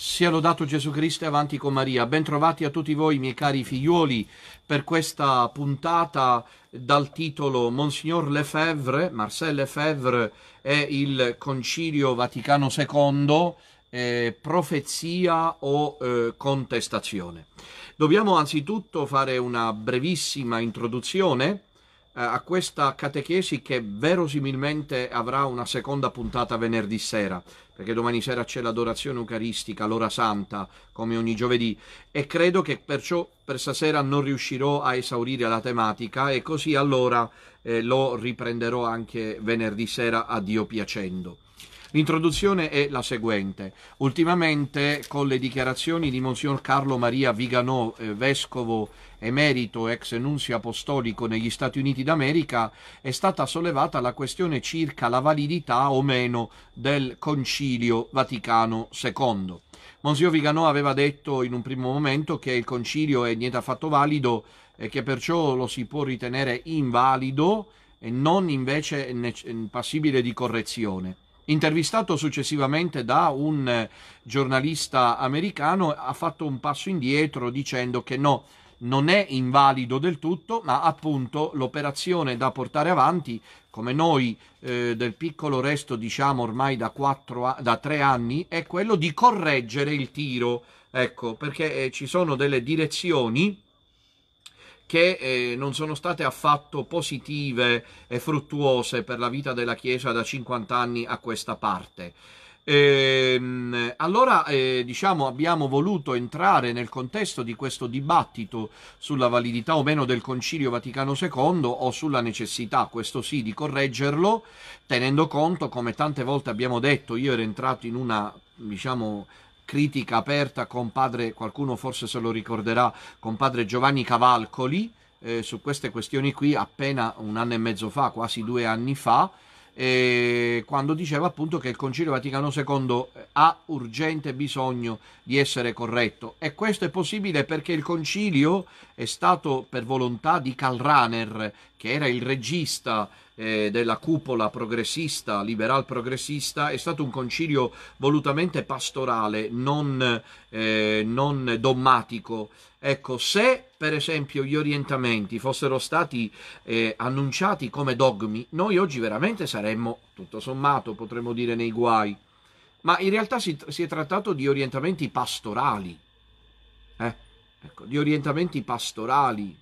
Sia lodato Gesù Cristo e avanti con Maria. Bentrovati a tutti voi, miei cari figliuoli, per questa puntata dal titolo Monsignor Lefebvre, Marcel Lefebvre e il Concilio Vaticano II, eh, profezia o eh, contestazione. Dobbiamo anzitutto fare una brevissima introduzione eh, a questa catechesi che verosimilmente avrà una seconda puntata venerdì sera, perché domani sera c'è l'adorazione eucaristica, l'ora santa, come ogni giovedì, e credo che perciò per stasera non riuscirò a esaurire la tematica e così allora eh, lo riprenderò anche venerdì sera a Dio piacendo. L'introduzione è la seguente. Ultimamente con le dichiarazioni di Monsignor Carlo Maria Viganò, eh, vescovo emerito, ex nunzio apostolico negli Stati Uniti d'America, è stata sollevata la questione circa la validità o meno del Concilio Vaticano II. Monsignor Viganò aveva detto in un primo momento che il Concilio è niente affatto valido e che perciò lo si può ritenere invalido e non invece passibile di correzione. Intervistato successivamente da un eh, giornalista americano, ha fatto un passo indietro dicendo che no, non è invalido del tutto, ma appunto l'operazione da portare avanti, come noi eh, del piccolo resto diciamo ormai da, quattro, da tre anni, è quello di correggere il tiro. Ecco, perché eh, ci sono delle direzioni che eh, non sono state affatto positive e fruttuose per la vita della Chiesa da 50 anni a questa parte. Ehm, allora eh, diciamo abbiamo voluto entrare nel contesto di questo dibattito sulla validità o meno del Concilio Vaticano II o sulla necessità, questo sì, di correggerlo, tenendo conto, come tante volte abbiamo detto, io ero entrato in una diciamo critica aperta con padre, qualcuno forse se lo ricorderà, con padre Giovanni Cavalcoli eh, su queste questioni qui appena un anno e mezzo fa, quasi due anni fa, eh, quando diceva appunto che il Concilio Vaticano II eh, ha urgente bisogno di essere corretto e questo è possibile perché il Concilio è stato per volontà di Karl Rahner, che era il regista eh, della cupola progressista, liberal progressista, è stato un concilio volutamente pastorale, non, eh, non dogmatico. Ecco, se per esempio gli orientamenti fossero stati eh, annunciati come dogmi, noi oggi veramente saremmo, tutto sommato, potremmo dire nei guai. Ma in realtà si, si è trattato di orientamenti pastorali, eh? ecco, di orientamenti pastorali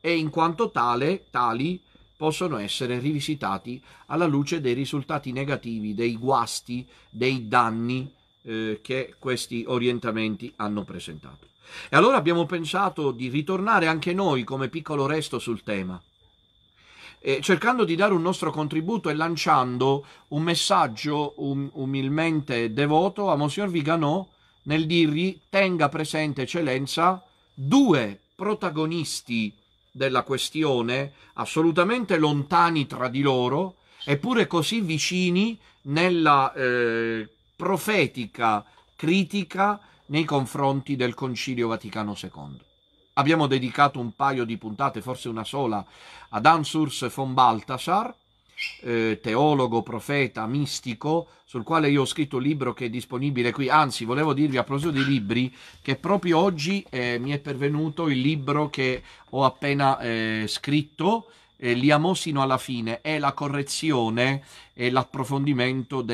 e in quanto tale, tali possono essere rivisitati alla luce dei risultati negativi, dei guasti, dei danni eh, che questi orientamenti hanno presentato. E allora abbiamo pensato di ritornare anche noi come piccolo resto sul tema, eh, cercando di dare un nostro contributo e lanciando un messaggio um, umilmente devoto a Monsignor Viganò nel dirgli tenga presente eccellenza due protagonisti della questione, assolutamente lontani tra di loro, eppure così vicini nella eh, profetica critica nei confronti del Concilio Vaticano II. Abbiamo dedicato un paio di puntate, forse una sola, ad Ansurs von Baltasar, eh, teologo, profeta, mistico, sul quale io ho scritto un libro che è disponibile qui. Anzi, volevo dirvi a proposito di libri che proprio oggi eh, mi è pervenuto il libro che ho appena eh, scritto eh, sino alla fine è la correzione e l'approfondimento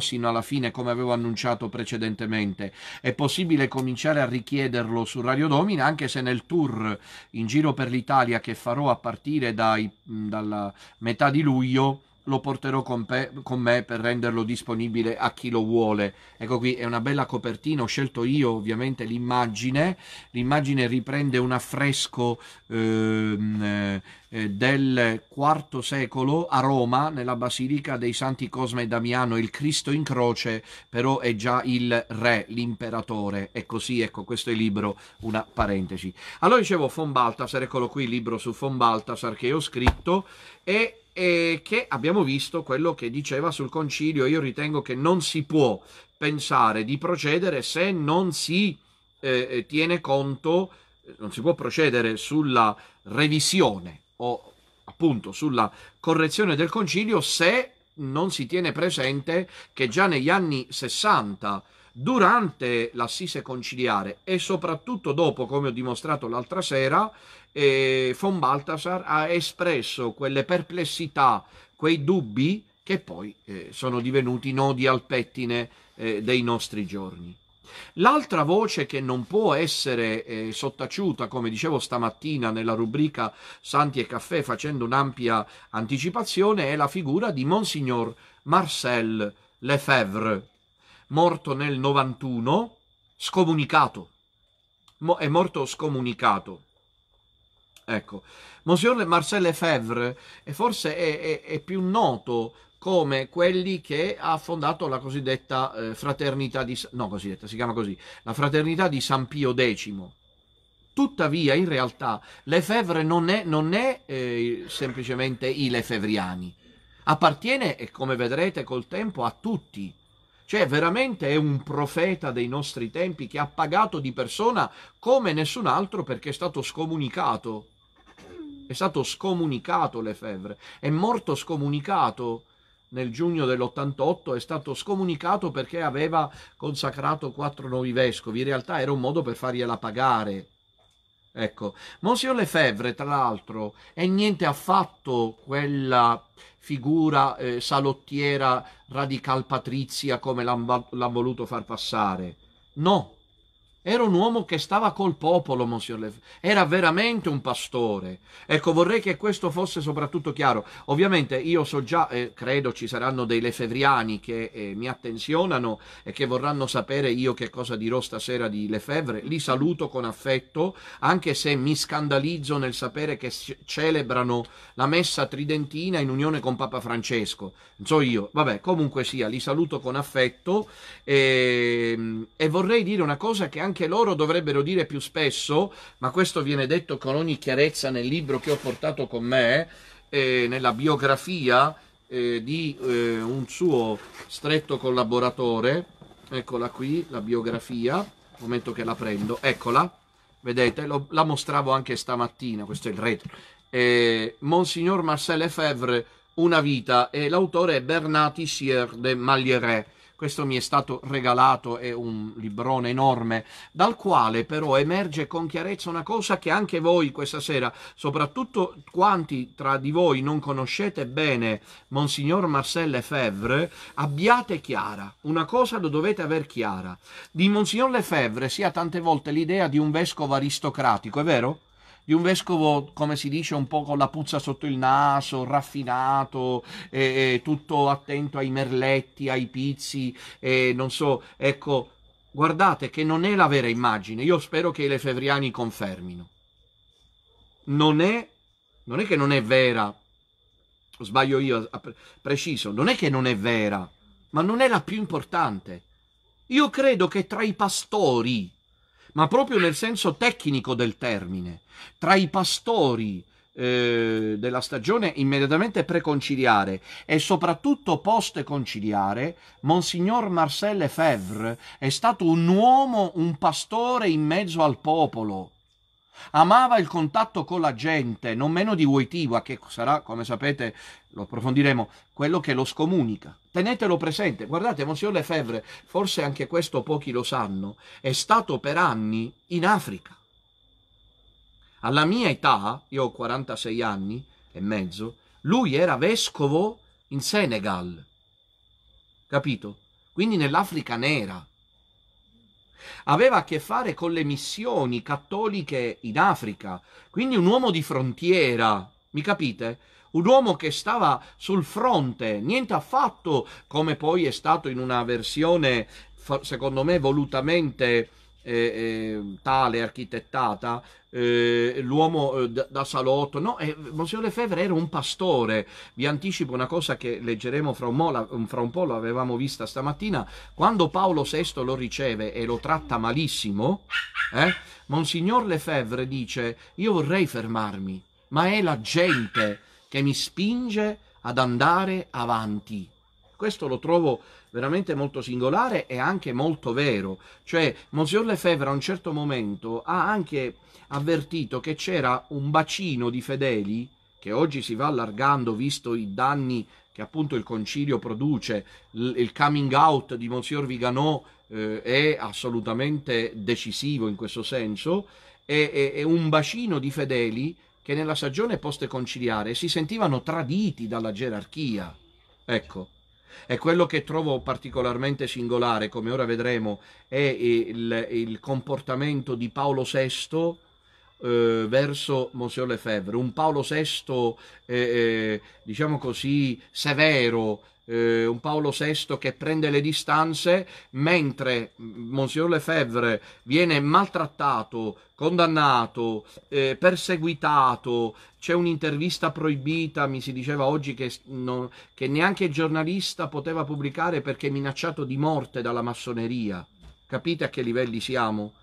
sino alla fine, come avevo annunciato precedentemente. È possibile cominciare a richiederlo su Radio Domina, anche se nel tour in giro per l'Italia che farò a partire dai, dalla metà di luglio lo porterò con, con, me per renderlo disponibile a chi lo vuole. Ecco qui è una bella copertina, ho scelto io ovviamente l'immagine, l'immagine riprende un affresco ehm, eh, del IV secolo a Roma, nella Basilica dei Santi Cosme e Damiano, il Cristo in croce, però è già il re, l'imperatore, e così, ecco, questo è il libro, una parentesi. Allora dicevo, Fon Baltasar, eccolo qui il libro su Fon Baltasar che ho scritto, e e che abbiamo visto quello che diceva sul concilio, io ritengo che non si può pensare di procedere se non si eh, eh tiene conto, eh, non si può procedere sulla revisione o appunto sulla correzione del concilio se non si tiene presente che già negli anni 60 durante l'assise conciliare e soprattutto dopo, come ho dimostrato l'altra sera, eh, von Balthasar ha espresso quelle perplessità, quei dubbi che poi eh, sono divenuti nodi al pettine eh, dei nostri giorni. L'altra voce che non può essere eh, sottaciuta, come dicevo stamattina nella rubrica Santi e Caffè facendo un'ampia anticipazione, è la figura di Monsignor Marcel Lefebvre, morto nel 91, scomunicato. Mo- è morto scomunicato. Ecco, Monsignor Marcel Lefebvre forse è, è, è, più noto come quelli che ha fondato la cosiddetta eh, fraternità di... no, cosiddetta, si chiama così, la fraternità di San Pio X. Tuttavia, in realtà, Lefebvre non è, non è eh, semplicemente i Lefevriani, appartiene, e come vedrete col tempo, a tutti. Cioè, veramente è un profeta dei nostri tempi che ha pagato di persona come nessun altro perché è stato scomunicato è stato scomunicato Lefebvre, è morto scomunicato nel giugno dell'88 è stato scomunicato perché aveva consacrato quattro nuovi vescovi. In realtà era un modo per fargliela pagare. Ecco, Monsignor Lefebvre, tra l'altro, è niente affatto quella figura eh, salottiera radical patrizia come l'hanno voluto far passare. No, era un uomo che stava col popolo, Monsieur Lef. Era veramente un pastore. Ecco, vorrei che questo fosse soprattutto chiaro. Ovviamente io so già, eh, credo ci saranno dei lefevriani che eh, mi attenzionano e che vorranno sapere io che cosa dirò stasera di Lefebvre. Li saluto con affetto, anche se mi scandalizzo nel sapere che celebrano la messa tridentina in unione con Papa Francesco. Non so io. Vabbè, comunque sia, li saluto con affetto e, ehm, e vorrei dire una cosa che anche anche loro dovrebbero dire più spesso, ma questo viene detto con ogni chiarezza nel libro che ho portato con me, eh, nella biografia eh, di eh, un suo stretto collaboratore, eccola qui la biografia, momento che la prendo, eccola, vedete, lo, la mostravo anche stamattina, questo è il retro, eh, Monsignor Marcel Lefebvre, Una vita, e l'autore è Bernati Sier de Maglieret questo mi è stato regalato, è un librone enorme, dal quale però emerge con chiarezza una cosa che anche voi questa sera, soprattutto quanti tra di voi non conoscete bene Monsignor Marcel Lefebvre, abbiate chiara. Una cosa lo dovete aver chiara. Di Monsignor Lefebvre si ha tante volte l'idea di un vescovo aristocratico, è vero? di un vescovo, come si dice, un po' con la puzza sotto il naso, raffinato, eh, tutto attento ai merletti, ai pizzi, eh, non so, ecco, guardate che non è la vera immagine, io spero che i lefevriani confermino. Non è, non è che non è vera, sbaglio io, preciso, non è che non è vera, ma non è la più importante. Io credo che tra i pastori, ma proprio nel senso tecnico del termine, tra i pastori eh, della stagione immediatamente preconciliare e soprattutto post-conciliare, Monsignor Marcel Lefebvre è stato un uomo, un pastore in mezzo al popolo. Amava il contatto con la gente, non meno di Wojtyła, che sarà, come sapete, lo approfondiremo, quello che lo scomunica. Tenetelo presente, guardate, Monsignor Lefebvre, forse anche questo pochi lo sanno, è stato per anni in Africa. Alla mia età, io ho 46 anni e mezzo, lui era vescovo in Senegal, capito? Quindi nell'Africa nera. Aveva a che fare con le missioni cattoliche in Africa, quindi un uomo di frontiera, mi capite? un uomo che stava sul fronte, niente affatto come poi è stato in una versione, secondo me, volutamente eh, eh, tale, architettata, eh, l'uomo eh, da, da, salotto. No, eh, Monsignor Lefebvre era un pastore. Vi anticipo una cosa che leggeremo fra un, mo, la, fra un po', l'avevamo vista stamattina. Quando Paolo VI lo riceve e lo tratta malissimo, eh, Monsignor Lefebvre dice: Io vorrei fermarmi, ma è la gente che mi spinge ad andare avanti. Questo lo trovo veramente molto singolare e anche molto vero. Cioè, Monsignor Lefebvre a un certo momento ha anche avvertito che c'era un bacino di fedeli, che oggi si va allargando visto i danni che appunto il concilio produce, il coming out di Monsignor Viganò eh, è assolutamente decisivo in questo senso, è, è, è un bacino di fedeli che nella stagione post-conciliare si sentivano traditi dalla gerarchia. Ecco, è quello che trovo particolarmente singolare, come ora vedremo, è il, il comportamento di Paolo VI eh, verso Monsieur Lefebvre, un Paolo VI, eh, eh, diciamo così, severo, eh, un Paolo VI che prende le distanze, mentre Monsignor Lefebvre viene maltrattato, condannato, eh, perseguitato. C'è un'intervista proibita, mi si diceva oggi che, non, che neanche il giornalista poteva pubblicare perché minacciato di morte dalla massoneria. Capite a che livelli siamo?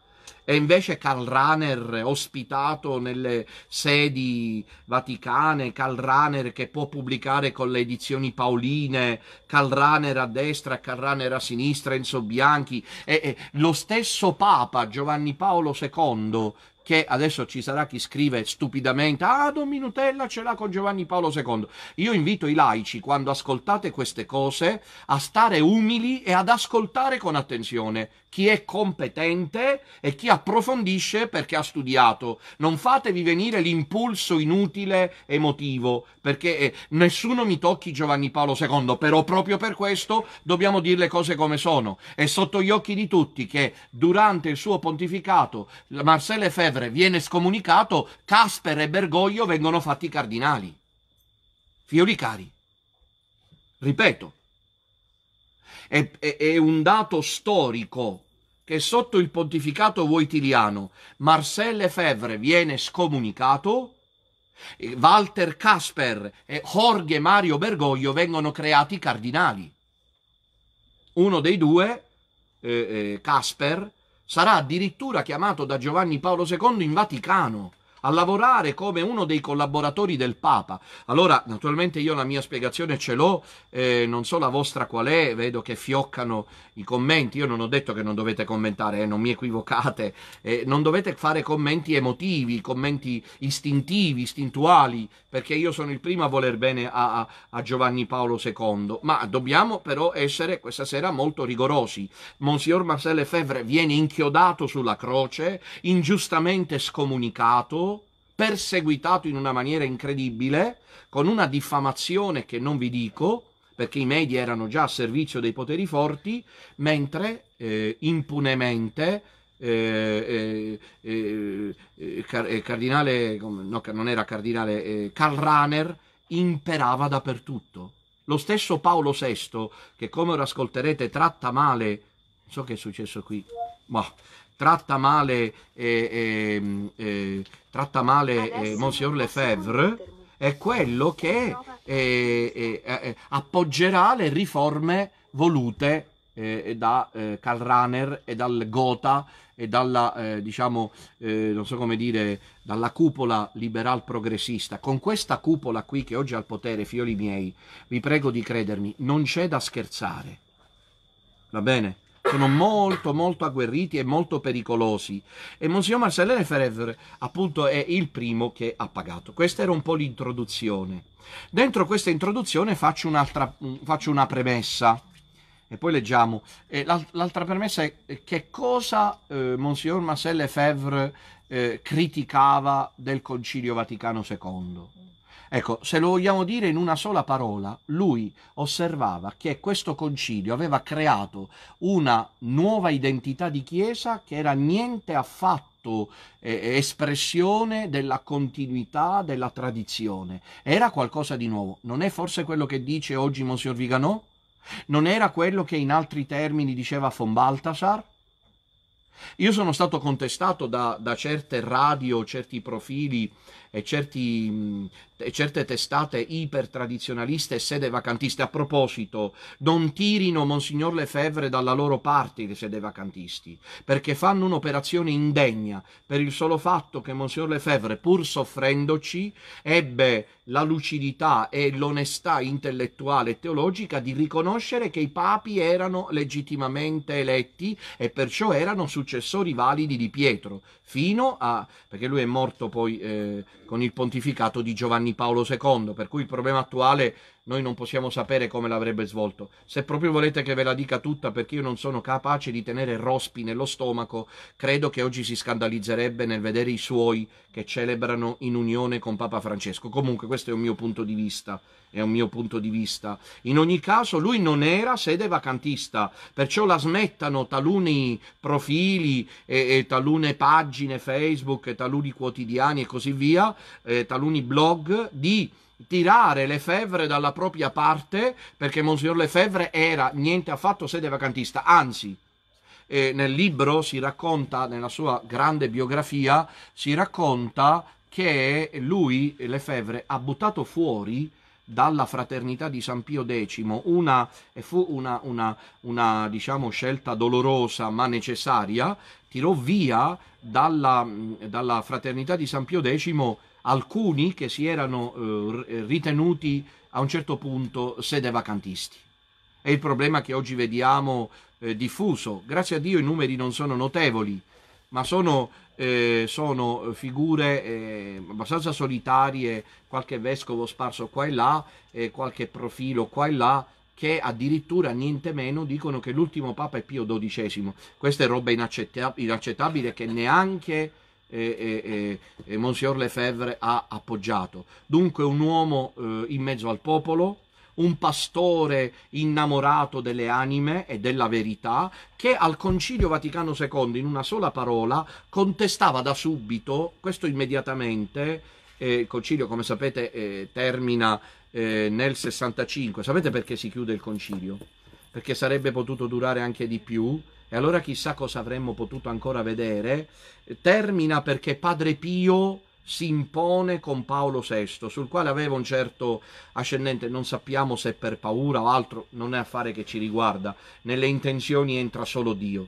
e invece Karl Rahner ospitato nelle sedi vaticane, Karl Rahner che può pubblicare con le edizioni paoline, Karl Rahner a destra, Karl Rahner a sinistra, Enzo Bianchi, e, e lo stesso Papa Giovanni Paolo II che adesso ci sarà chi scrive stupidamente ah Don Minutella ce l'ha con Giovanni Paolo II. Io invito i laici quando ascoltate queste cose a stare umili e ad ascoltare con attenzione chi è competente e chi approfondisce perché ha studiato. Non fatevi venire l'impulso inutile emotivo perché eh, nessuno mi tocchi Giovanni Paolo II, però proprio per questo dobbiamo dire le cose come sono. È sotto gli occhi di tutti che durante il suo pontificato Marcel Lefebvre padre viene scomunicato, Casper e Bergoglio vengono fatti cardinali. Fiori cari, ripeto, è, è, è un dato storico che sotto il pontificato voitiliano Marcel Lefebvre viene scomunicato, Walter Casper e Jorge Mario Bergoglio vengono creati cardinali. Uno dei due, eh, eh, Casper, sarà addirittura chiamato da Giovanni Paolo II in Vaticano a lavorare come uno dei collaboratori del Papa. Allora, naturalmente io la mia spiegazione ce l'ho, eh, non so la vostra qual è, vedo che fioccano i commenti, io non ho detto che non dovete commentare, eh, non mi equivocate, eh, non dovete fare commenti emotivi, commenti istintivi, istintuali, perché io sono il primo a voler bene a, a, a Giovanni Paolo II, ma dobbiamo però essere questa sera molto rigorosi. Monsignor Marcel Lefebvre viene inchiodato sulla croce, ingiustamente scomunicato, perseguitato in una maniera incredibile, con una diffamazione che non vi dico, perché i media erano già a servizio dei poteri forti, mentre eh, impunemente eh, eh, eh, eh cardinale, no, non era cardinale, eh, Karl Rahner imperava dappertutto. Lo stesso Paolo VI, che come ora ascolterete tratta male, non so che è successo qui, ma tratta male, eh, ehm, eh, tratta male eh, Monsignor Lefebvre è quello che eh, eh, appoggerà le riforme volute da Karl Rahner e dal Gotha e dalla, diciamo, non so come dire, dalla cupola liberal progressista. Con questa cupola qui che oggi ha il potere, figlioli miei, vi prego di credermi, non c'è da scherzare. Va bene? sono molto molto agguerriti e molto pericolosi e Monsignor Marcellin Ferrevere appunto è il primo che ha pagato. Questa era un po' l'introduzione. Dentro questa introduzione faccio, un'altra, mm, faccio una premessa e poi leggiamo. l'altra premessa è eh, che cosa eh, Monsignor Marcel Lefebvre eh, criticava del Concilio Vaticano II Ecco, se lo vogliamo dire in una sola parola, lui osservava che questo concilio aveva creato una nuova identità di Chiesa che era niente affatto eh, espressione della continuità della tradizione. Era qualcosa di nuovo. Non è forse quello che dice oggi Monsignor Viganò? Non era quello che in altri termini diceva von Baltasar? Io sono stato contestato da, da certe radio, certi profili e, certi, mm, e certe testate ipertradizionaliste e sede vacantiste. A proposito, non tirino Monsignor Lefebvre dalla loro parte le sede vacantisti, perché fanno un'operazione indegna per il solo fatto che Monsignor Lefebvre, pur soffrendoci, ebbe la lucidità e l'onestà intellettuale e teologica di riconoscere che i papi erano legittimamente eletti e perciò erano successori validi di Pietro, fino a... perché lui è morto poi eh, con il pontificato di Giovanni Paolo II, per cui il problema attuale noi non possiamo sapere come l'avrebbe svolto. Se proprio volete che ve la dica tutta perché io non sono capace di tenere Rospi nello stomaco, credo che oggi si scandalizzerebbe nel vedere i suoi che celebrano in unione con Papa Francesco. Comunque questo è un mio punto di vista, è un mio punto di vista. In ogni caso lui non era sede vacantista, perciò la smettano taluni profili e, e talune pagine Facebook, e taluni quotidiani e così via eh, taluni blog, di tirare Lefebvre dalla propria parte, perché Monsignor Lefebvre era niente affatto sede vacantista, anzi, eh, nel libro si racconta, nella sua grande biografia, si racconta che lui, Lefebvre, ha buttato fuori dalla fraternità di San Pio X una, fu una, una, una diciamo, scelta dolorosa ma necessaria, tirò via dalla, dalla fraternità di San Pio X alcuni che si erano eh, ritenuti a un certo punto sede vacantisti. È il problema che oggi vediamo eh, diffuso. Grazie a Dio i numeri non sono notevoli, ma sono, eh, sono figure abbastanza solitarie, qualche vescovo sparso qua e là, qualche profilo qua e là, che addirittura niente meno dicono che l'ultimo Papa è Pio XII. Questa è roba inaccettabile che neanche e, e, e Monsignor Lefebvre ha appoggiato. Dunque un uomo eh, in mezzo al popolo, un pastore innamorato delle anime e della verità, che al Concilio Vaticano II, in una sola parola, contestava da subito, questo immediatamente, eh, il Concilio come sapete eh, termina eh, nel 65, sapete perché si chiude il Concilio? Perché sarebbe potuto durare anche di più, e allora chissà cosa avremmo potuto ancora vedere, termina perché Padre Pio si impone con Paolo VI, sul quale aveva un certo ascendente, non sappiamo se per paura o altro, non è affare che ci riguarda, nelle intenzioni entra solo Dio.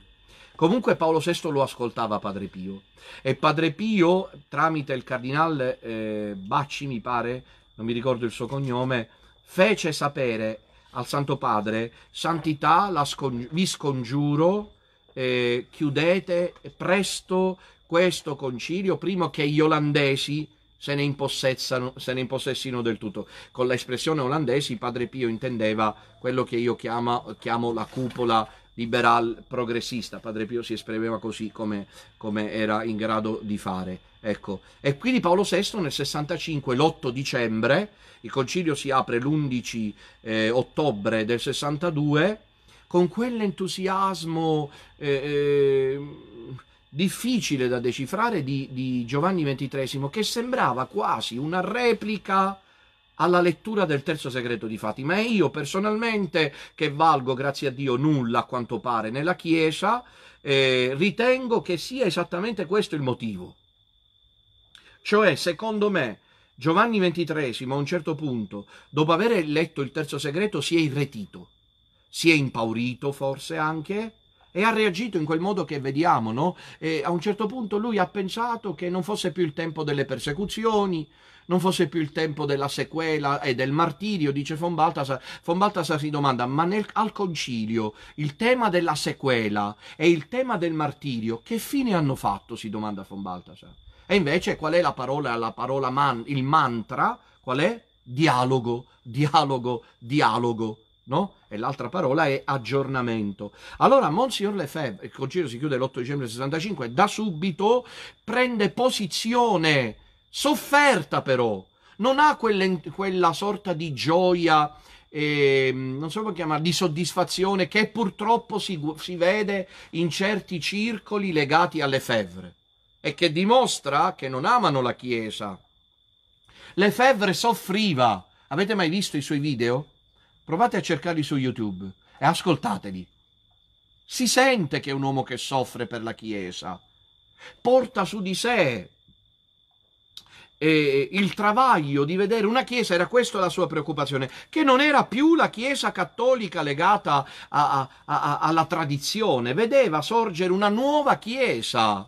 Comunque Paolo VI lo ascoltava Padre Pio e Padre Pio, tramite il cardinale eh, Bacci, mi pare, non mi ricordo il suo cognome, fece sapere al Santo Padre, Santità, scon- vi scongiuro eh, chiudete presto questo concilio prima che gli olandesi se ne, se ne impossessino del tutto. Con l'espressione olandesi Padre Pio intendeva quello che io chiamo, chiamo la cupola liberal progressista. Padre Pio si esprimeva così come, come, era in grado di fare. Ecco. E quindi Paolo VI nel 65, l'8 dicembre, il concilio si apre l'11 eh, ottobre del 62 con quell'entusiasmo eh, eh, difficile da decifrare di, di Giovanni XXIII, che sembrava quasi una replica alla lettura del terzo segreto di Fatima. Ma io personalmente, che valgo grazie a Dio nulla a quanto pare nella Chiesa, eh, ritengo che sia esattamente questo il motivo. Cioè, secondo me, Giovanni XXIII a un certo punto, dopo aver letto il terzo segreto, si è irretito si è impaurito forse anche e ha reagito in quel modo che vediamo, no? E a un certo punto lui ha pensato che non fosse più il tempo delle persecuzioni, non fosse più il tempo della sequela e del martirio, dice Von Baltasar. Von Baltasar si domanda, ma nel, al concilio il tema della sequela e il tema del martirio, che fine hanno fatto? si domanda Von Baltasar. E invece qual è la parola, la parola man, il mantra? Qual è? Dialogo, dialogo, dialogo, no? E l'altra parola è aggiornamento. Allora Monsignor Lefebvre, il concilio si chiude l'8 dicembre 65, da subito prende posizione, sofferta però, non ha quelle, quella sorta di gioia, eh, non so come chiamare, di soddisfazione che purtroppo si, si vede in certi circoli legati alle fevre e che dimostra che non amano la Chiesa. Le fevre soffriva. Avete mai visto i suoi video? Provate a cercarli su YouTube e ascoltateli. Si sente che è un uomo che soffre per la Chiesa, porta su di sé eh, il travaglio di vedere una Chiesa, era questa la sua preoccupazione, che non era più la Chiesa cattolica legata a, a, a, alla tradizione, vedeva sorgere una nuova Chiesa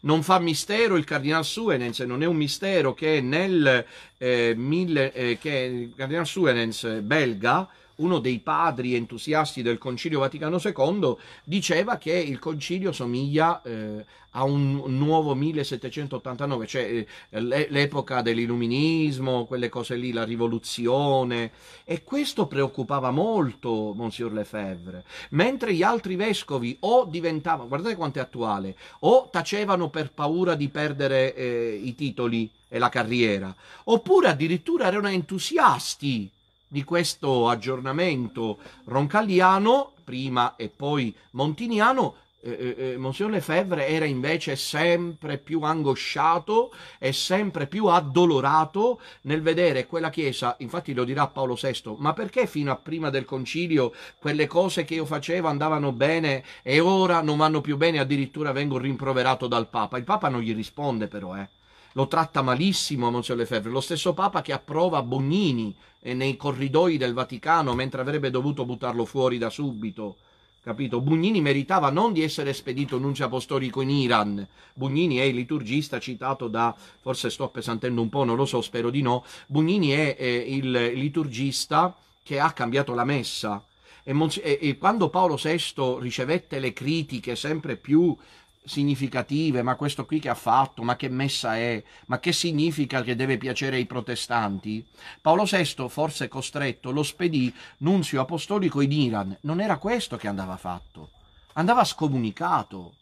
non fa mistero il Cardinal Suenens, non è un mistero che nel eh, mille, eh, che il Cardinal Suenens belga uno dei padri entusiasti del Concilio Vaticano II, diceva che il Concilio somiglia eh, a un nuovo 1789, cioè eh, l'epoca dell'illuminismo, quelle cose lì, la rivoluzione, e questo preoccupava molto Monsignor Lefebvre, mentre gli altri vescovi o diventavano, guardate quanto è attuale, o tacevano per paura di perdere eh, i titoli e la carriera, oppure addirittura erano entusiasti di questo aggiornamento roncalliano, prima e poi montiniano, eh, eh, eh, Monsignor Lefebvre era invece sempre più angosciato e sempre più addolorato nel vedere quella Chiesa, infatti lo dirà Paolo VI, ma perché fino a prima del concilio quelle cose che io facevo andavano bene e ora non vanno più bene, addirittura vengo rimproverato dal Papa? Il Papa non gli risponde però, eh lo tratta malissimo Monsignor Lefebvre, lo stesso Papa che approva Bognini eh, nei corridoi del Vaticano mentre avrebbe dovuto buttarlo fuori da subito. Capito? Bugnini meritava non di essere spedito nunzio apostolico in Iran. Bugnini è il liturgista citato da, forse sto appesantendo un po', non lo so, spero di no. Bugnini è, è eh, il liturgista che ha cambiato la messa. E, e, e quando Paolo VI ricevette le critiche sempre più significative, ma questo qui che ha fatto, ma che messa è, ma che significa che deve piacere ai protestanti? Paolo VI, forse costretto, lo spedì nunzio apostolico in Iran. Non era questo che andava fatto, andava scomunicato.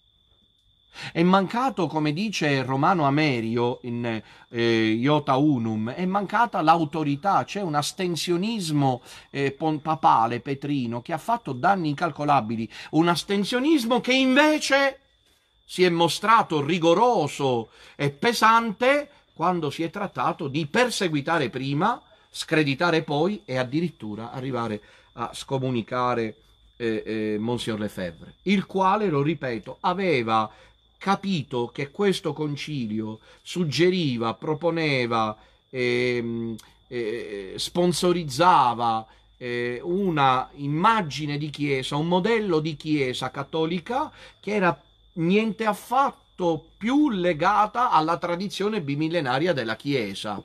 È mancato, come dice Romano Amerio in eh, Iota Unum, è mancata l'autorità, c'è un astensionismo eh, papale, petrino, che ha fatto danni incalcolabili, un astensionismo che invece si è mostrato rigoroso e pesante quando si è trattato di perseguitare prima, screditare poi e addirittura arrivare a scomunicare eh, eh, Monsignor Lefebvre, il quale, lo ripeto, aveva capito che questo concilio suggeriva, proponeva, eh, eh, sponsorizzava eh, una immagine di chiesa, un modello di chiesa cattolica che era niente affatto più legata alla tradizione bimillenaria della Chiesa.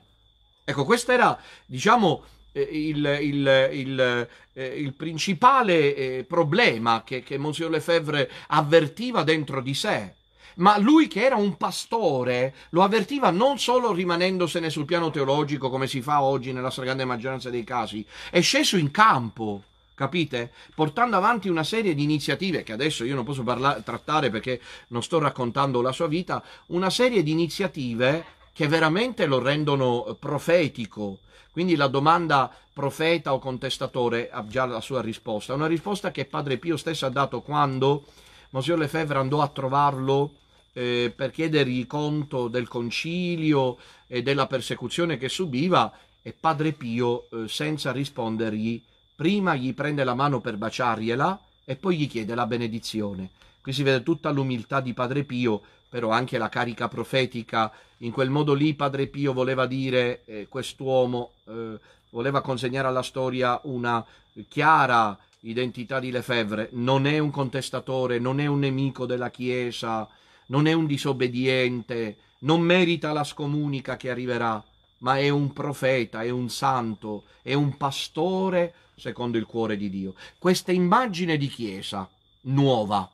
Ecco, questo era, diciamo, eh, il, il, il, eh, il principale eh, problema che, che Monsignor Lefebvre avvertiva dentro di sé ma lui che era un pastore lo avvertiva non solo rimanendosene sul piano teologico come si fa oggi nella stragrande maggioranza dei casi, è sceso in campo capite? Portando avanti una serie di iniziative che adesso io non posso parlare, trattare perché non sto raccontando la sua vita, una serie di iniziative che veramente lo rendono eh, profetico. Quindi la domanda profeta o contestatore ha già la sua risposta, una risposta che Padre Pio stesso ha dato quando Monsignor Lefebvre andò a trovarlo eh, per chiedergli conto del concilio e della persecuzione che subiva e Padre Pio, eh, senza rispondergli, prima gli prende la mano per baciargliela e poi gli chiede la benedizione. Qui si vede tutta l'umiltà di Padre Pio, però anche la carica profetica. In quel modo lì Padre Pio voleva dire, eh, quest'uomo eh, voleva consegnare alla storia una chiara identità di Lefebvre. Non è un contestatore, non è un nemico della Chiesa, non è un disobbediente, non merita la scomunica che arriverà ma è un profeta, è un santo, è un pastore secondo il cuore di Dio. Questa immagine di chiesa nuova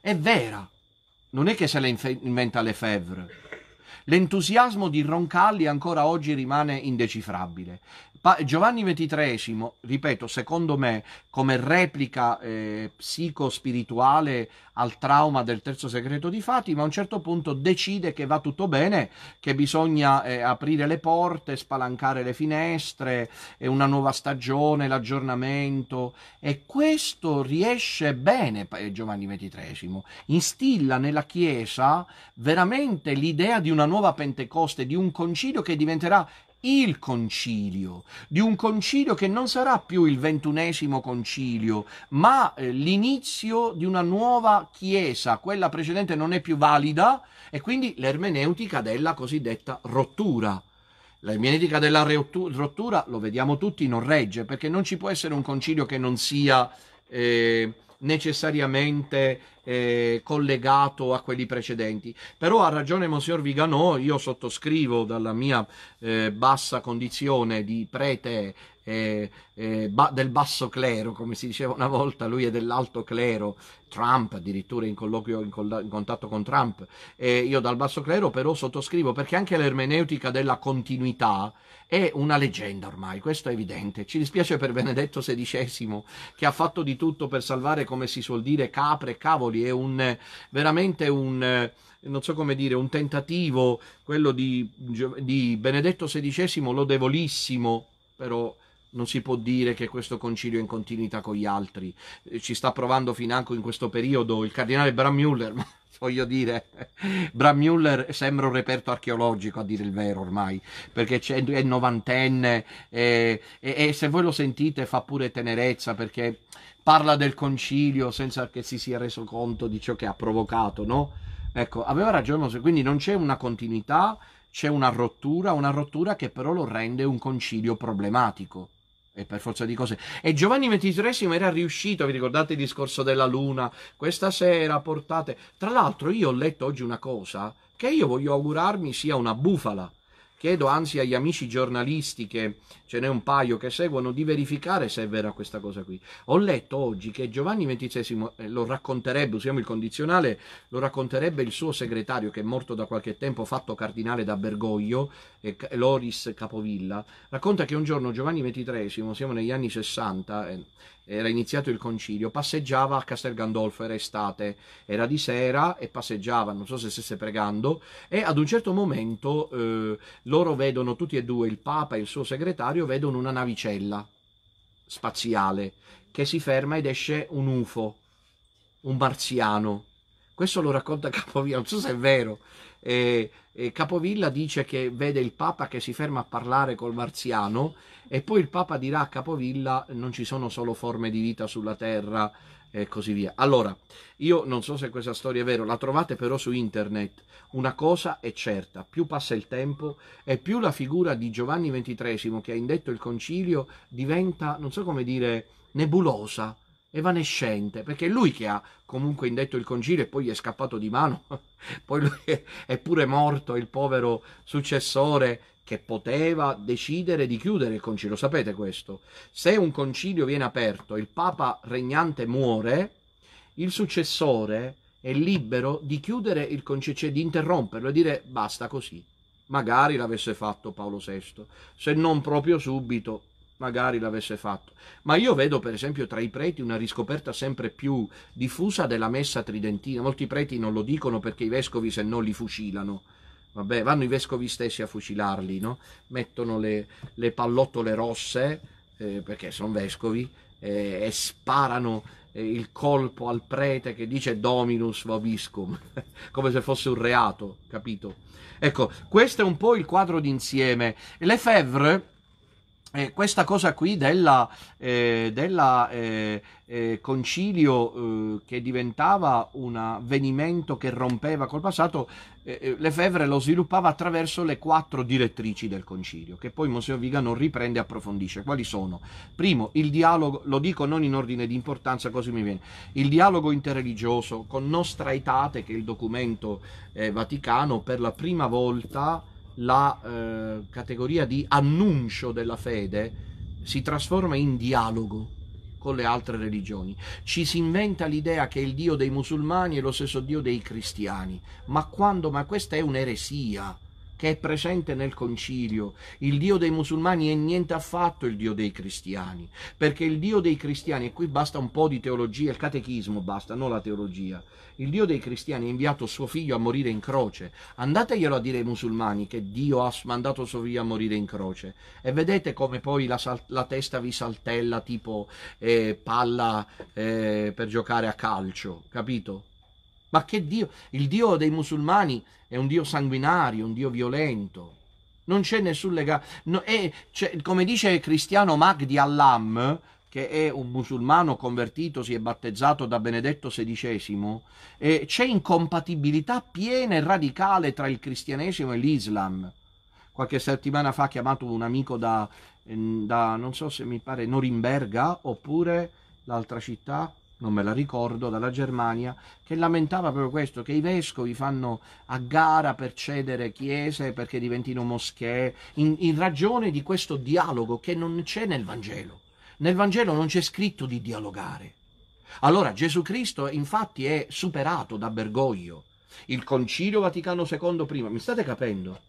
è vera, non è che se la inventa Lefebvre. L'entusiasmo di Roncalli ancora oggi rimane indecifrabile. Giovanni XXIII, ripeto, secondo me, come replica eh, psicospirituale al trauma del terzo segreto di Fatima, a un certo punto decide che va tutto bene, che bisogna eh, aprire le porte, spalancare le finestre, è una nuova stagione, l'aggiornamento e questo riesce bene eh, Giovanni XXIII, instilla nella Chiesa veramente l'idea di una nuova Pentecoste, di un concilio che diventerà il concilio, di un concilio che non sarà più il ventunesimo concilio, ma eh, l'inizio di una nuova chiesa, quella precedente non è più valida e quindi l'ermeneutica della cosiddetta rottura. L'ermeneutica della rottura, lo vediamo tutti, non regge, perché non ci può essere un concilio che non sia... Eh, necessariamente eh, collegato a quelli precedenti. Però ha ragione Monsignor Viganò, io sottoscrivo dalla mia eh, bassa condizione di prete eh, eh, ba- del basso clero, come si diceva una volta, lui è dell'alto clero, Trump addirittura in colloquio, in, col- in contatto con Trump, eh, io dal basso clero però sottoscrivo perché anche l'ermeneutica della continuità è una leggenda ormai, questo è evidente. Ci dispiace per Benedetto XVI che ha fatto di tutto per salvare, come si suol dire, capre e cavoli, è un, veramente un non so come dire, un tentativo, quello di, di Benedetto XVI lodevolissimo, però non si può dire che questo concilio è in continuità con gli altri. Eh, ci sta provando financo in questo periodo il cardinale Bram ma voglio dire, Bram Brammuller sembra un reperto archeologico a dire il vero ormai, perché è novantenne e, e, e se voi lo sentite fa pure tenerezza perché parla del concilio senza che si sia reso conto di ciò che ha provocato, no? Ecco, aveva ragione, quindi non c'è una continuità, c'è una rottura, una rottura che però lo rende un concilio problematico e per forza di cose. E Giovanni XXIII era riuscito, vi ricordate il discorso della luna? Questa sera portate... Tra l'altro io ho letto oggi una cosa che io voglio augurarmi sia una bufala. Chiedo anzi agli amici giornalisti che ce n'è un paio che seguono, di verificare se è vera questa cosa qui. Ho letto oggi che Giovanni XXIII eh, lo racconterebbe, usiamo il condizionale, lo racconterebbe il suo segretario che è morto da qualche tempo, fatto cardinale da Bergoglio, Loris Capovilla, racconta che un giorno Giovanni XXIII, siamo negli anni 60, eh, era iniziato il concilio, passeggiava a Castel Gandolfo, era estate, era di sera e passeggiava, non so se stesse pregando, e ad un certo momento eh, loro vedono tutti e due il Papa e il suo segretario laboratorio vedono una navicella spaziale che si ferma ed esce un UFO, un marziano. Questo lo racconta Capovilla, non so se è vero. E, e Capovilla dice che vede il Papa che si ferma a parlare col marziano e poi il Papa dirà a Capovilla non ci sono solo forme di vita sulla Terra, e così via. Allora, io non so se questa storia è vera, la trovate però su internet. Una cosa è certa, più passa il tempo e più la figura di Giovanni XXIII, che ha indetto il concilio, diventa, non so come dire, nebulosa, evanescente, perché è lui che ha comunque indetto il concilio e poi gli è scappato di mano, poi lui è pure morto, il povero successore che poteva decidere di chiudere il concilio, sapete questo. Se un concilio viene aperto, il papa regnante muore, il successore è libero di chiudere il concilio, cioè di interromperlo e dire basta così. Magari l'avesse fatto Paolo VI, se non proprio subito, magari l'avesse fatto. Ma io vedo per esempio tra i preti una riscoperta sempre più diffusa della messa tridentina. Molti preti non lo dicono perché i vescovi se no li fucilano vabbè, vanno i vescovi stessi a fucilarli, no? mettono le, le pallottole rosse, eh, perché sono vescovi, eh, e sparano eh, il colpo al prete che dice Dominus vobiscum, come se fosse un reato, capito? Ecco, questo è un po' il quadro d'insieme. Lefebvre eh, questa cosa qui del eh, della eh, eh concilio eh, che diventava un avvenimento che rompeva col passato, eh, Lefebvre lo sviluppava attraverso le quattro direttrici del concilio, che poi Monsignor Vigano riprende e approfondisce. Quali sono? Primo, il dialogo, lo dico non in ordine di importanza, così mi viene, il dialogo interreligioso con Nostra Etate, che è il documento vaticano, per la prima volta la eh, categoria di annuncio della fede si trasforma in dialogo con le altre religioni. Ci si inventa l'idea che il Dio dei musulmani è lo stesso Dio dei cristiani, ma quando? Ma questa è un'eresia che è presente nel concilio. Il Dio dei musulmani è niente affatto il Dio dei cristiani, perché il Dio dei cristiani, e qui basta un po' di teologia, il catechismo basta, non la teologia, il Dio dei cristiani ha inviato suo figlio a morire in croce. Andateglielo a dire ai musulmani che Dio ha mandato suo figlio a morire in croce e vedete come poi la, sal- la testa vi saltella tipo eh, palla eh, per giocare a calcio, capito? Ma che Dio? Il Dio dei musulmani è un Dio sanguinario, un Dio violento. Non c'è nessun legame. No, cioè, come dice il Cristiano Magdi Allam, che è un musulmano convertito, si è battezzato da Benedetto XVI, eh, c'è incompatibilità piena e radicale tra il cristianesimo e l'Islam. Qualche settimana fa ha chiamato un amico da, ehm, da, non so se mi pare, Norimberga oppure l'altra città, non me la ricordo, dalla Germania, che lamentava proprio questo, che i vescovi fanno a gara per cedere chiese perché diventino moschee, in, in ragione di questo dialogo che non c'è nel Vangelo. Nel Vangelo non c'è scritto di dialogare. Allora Gesù Cristo infatti è superato da Bergoglio. Il Concilio Vaticano II prima, mi state capendo?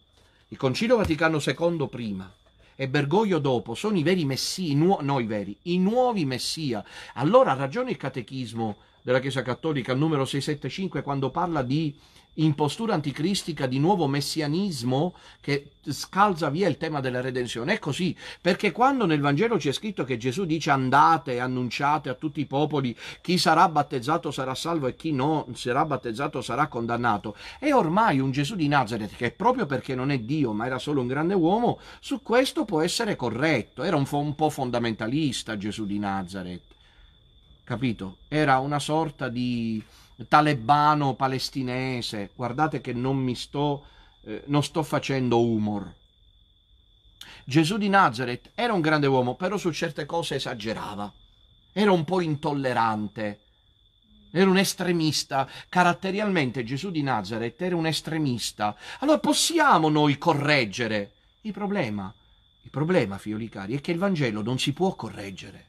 Il Concilio Vaticano II prima e Bergoglio dopo sono i veri messia, nu- no i veri, i nuovi messia. Allora ha ragione il catechismo della Chiesa Cattolica al numero 675 quando parla di impostura anticristica di nuovo messianismo che scalza via il tema della redenzione. È così, perché quando nel Vangelo c'è scritto che Gesù dice andate, annunciate a tutti i popoli, chi sarà battezzato sarà salvo e chi non sarà battezzato sarà condannato, è ormai un Gesù di Nazareth che proprio perché non è Dio ma era solo un grande uomo, su questo può essere corretto, era un, un po' fondamentalista Gesù di Nazareth, capito? Era una sorta di talebano palestinese. Guardate che non mi sto, eh, non sto facendo humor. Gesù di Nazareth era un grande uomo, però su certe cose esagerava. Era un po' intollerante. Era un estremista. Caratterialmente Gesù di Nazareth era un estremista. Allora possiamo noi correggere il problema. Il problema, figlioli cari, è che il Vangelo non si può correggere.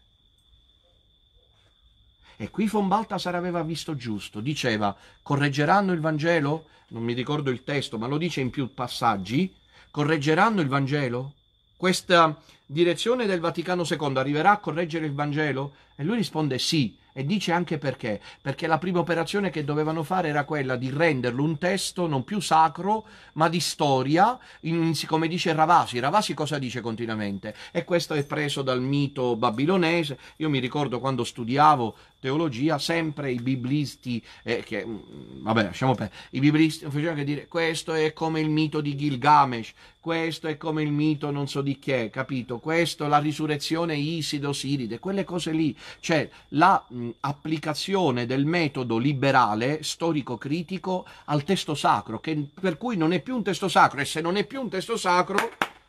E qui von Baltasar aveva visto giusto, diceva, correggeranno il Vangelo? Non mi ricordo il testo, ma lo dice in più passaggi, correggeranno il Vangelo? Questa direzione del Vaticano II arriverà a correggere il Vangelo? E lui risponde sì, e dice anche perché, perché la prima operazione che dovevano fare era quella di renderlo un testo non più sacro, ma di storia, in, come dice Ravasi. Ravasi cosa dice continuamente? E questo è preso dal mito babilonese. Io mi ricordo quando studiavo teologia, sempre i biblisti, eh, che, mm, vabbè lasciamo perdere, i biblisti non facevano che dire questo è come il mito di Gilgamesh, questo è come il mito non so di chi è, capito? Questo, la risurrezione Isido Siride, quelle cose lì, cioè l'applicazione mm, del metodo liberale, storico-critico, al testo sacro, che, per cui non è più un testo sacro e se non è più un testo sacro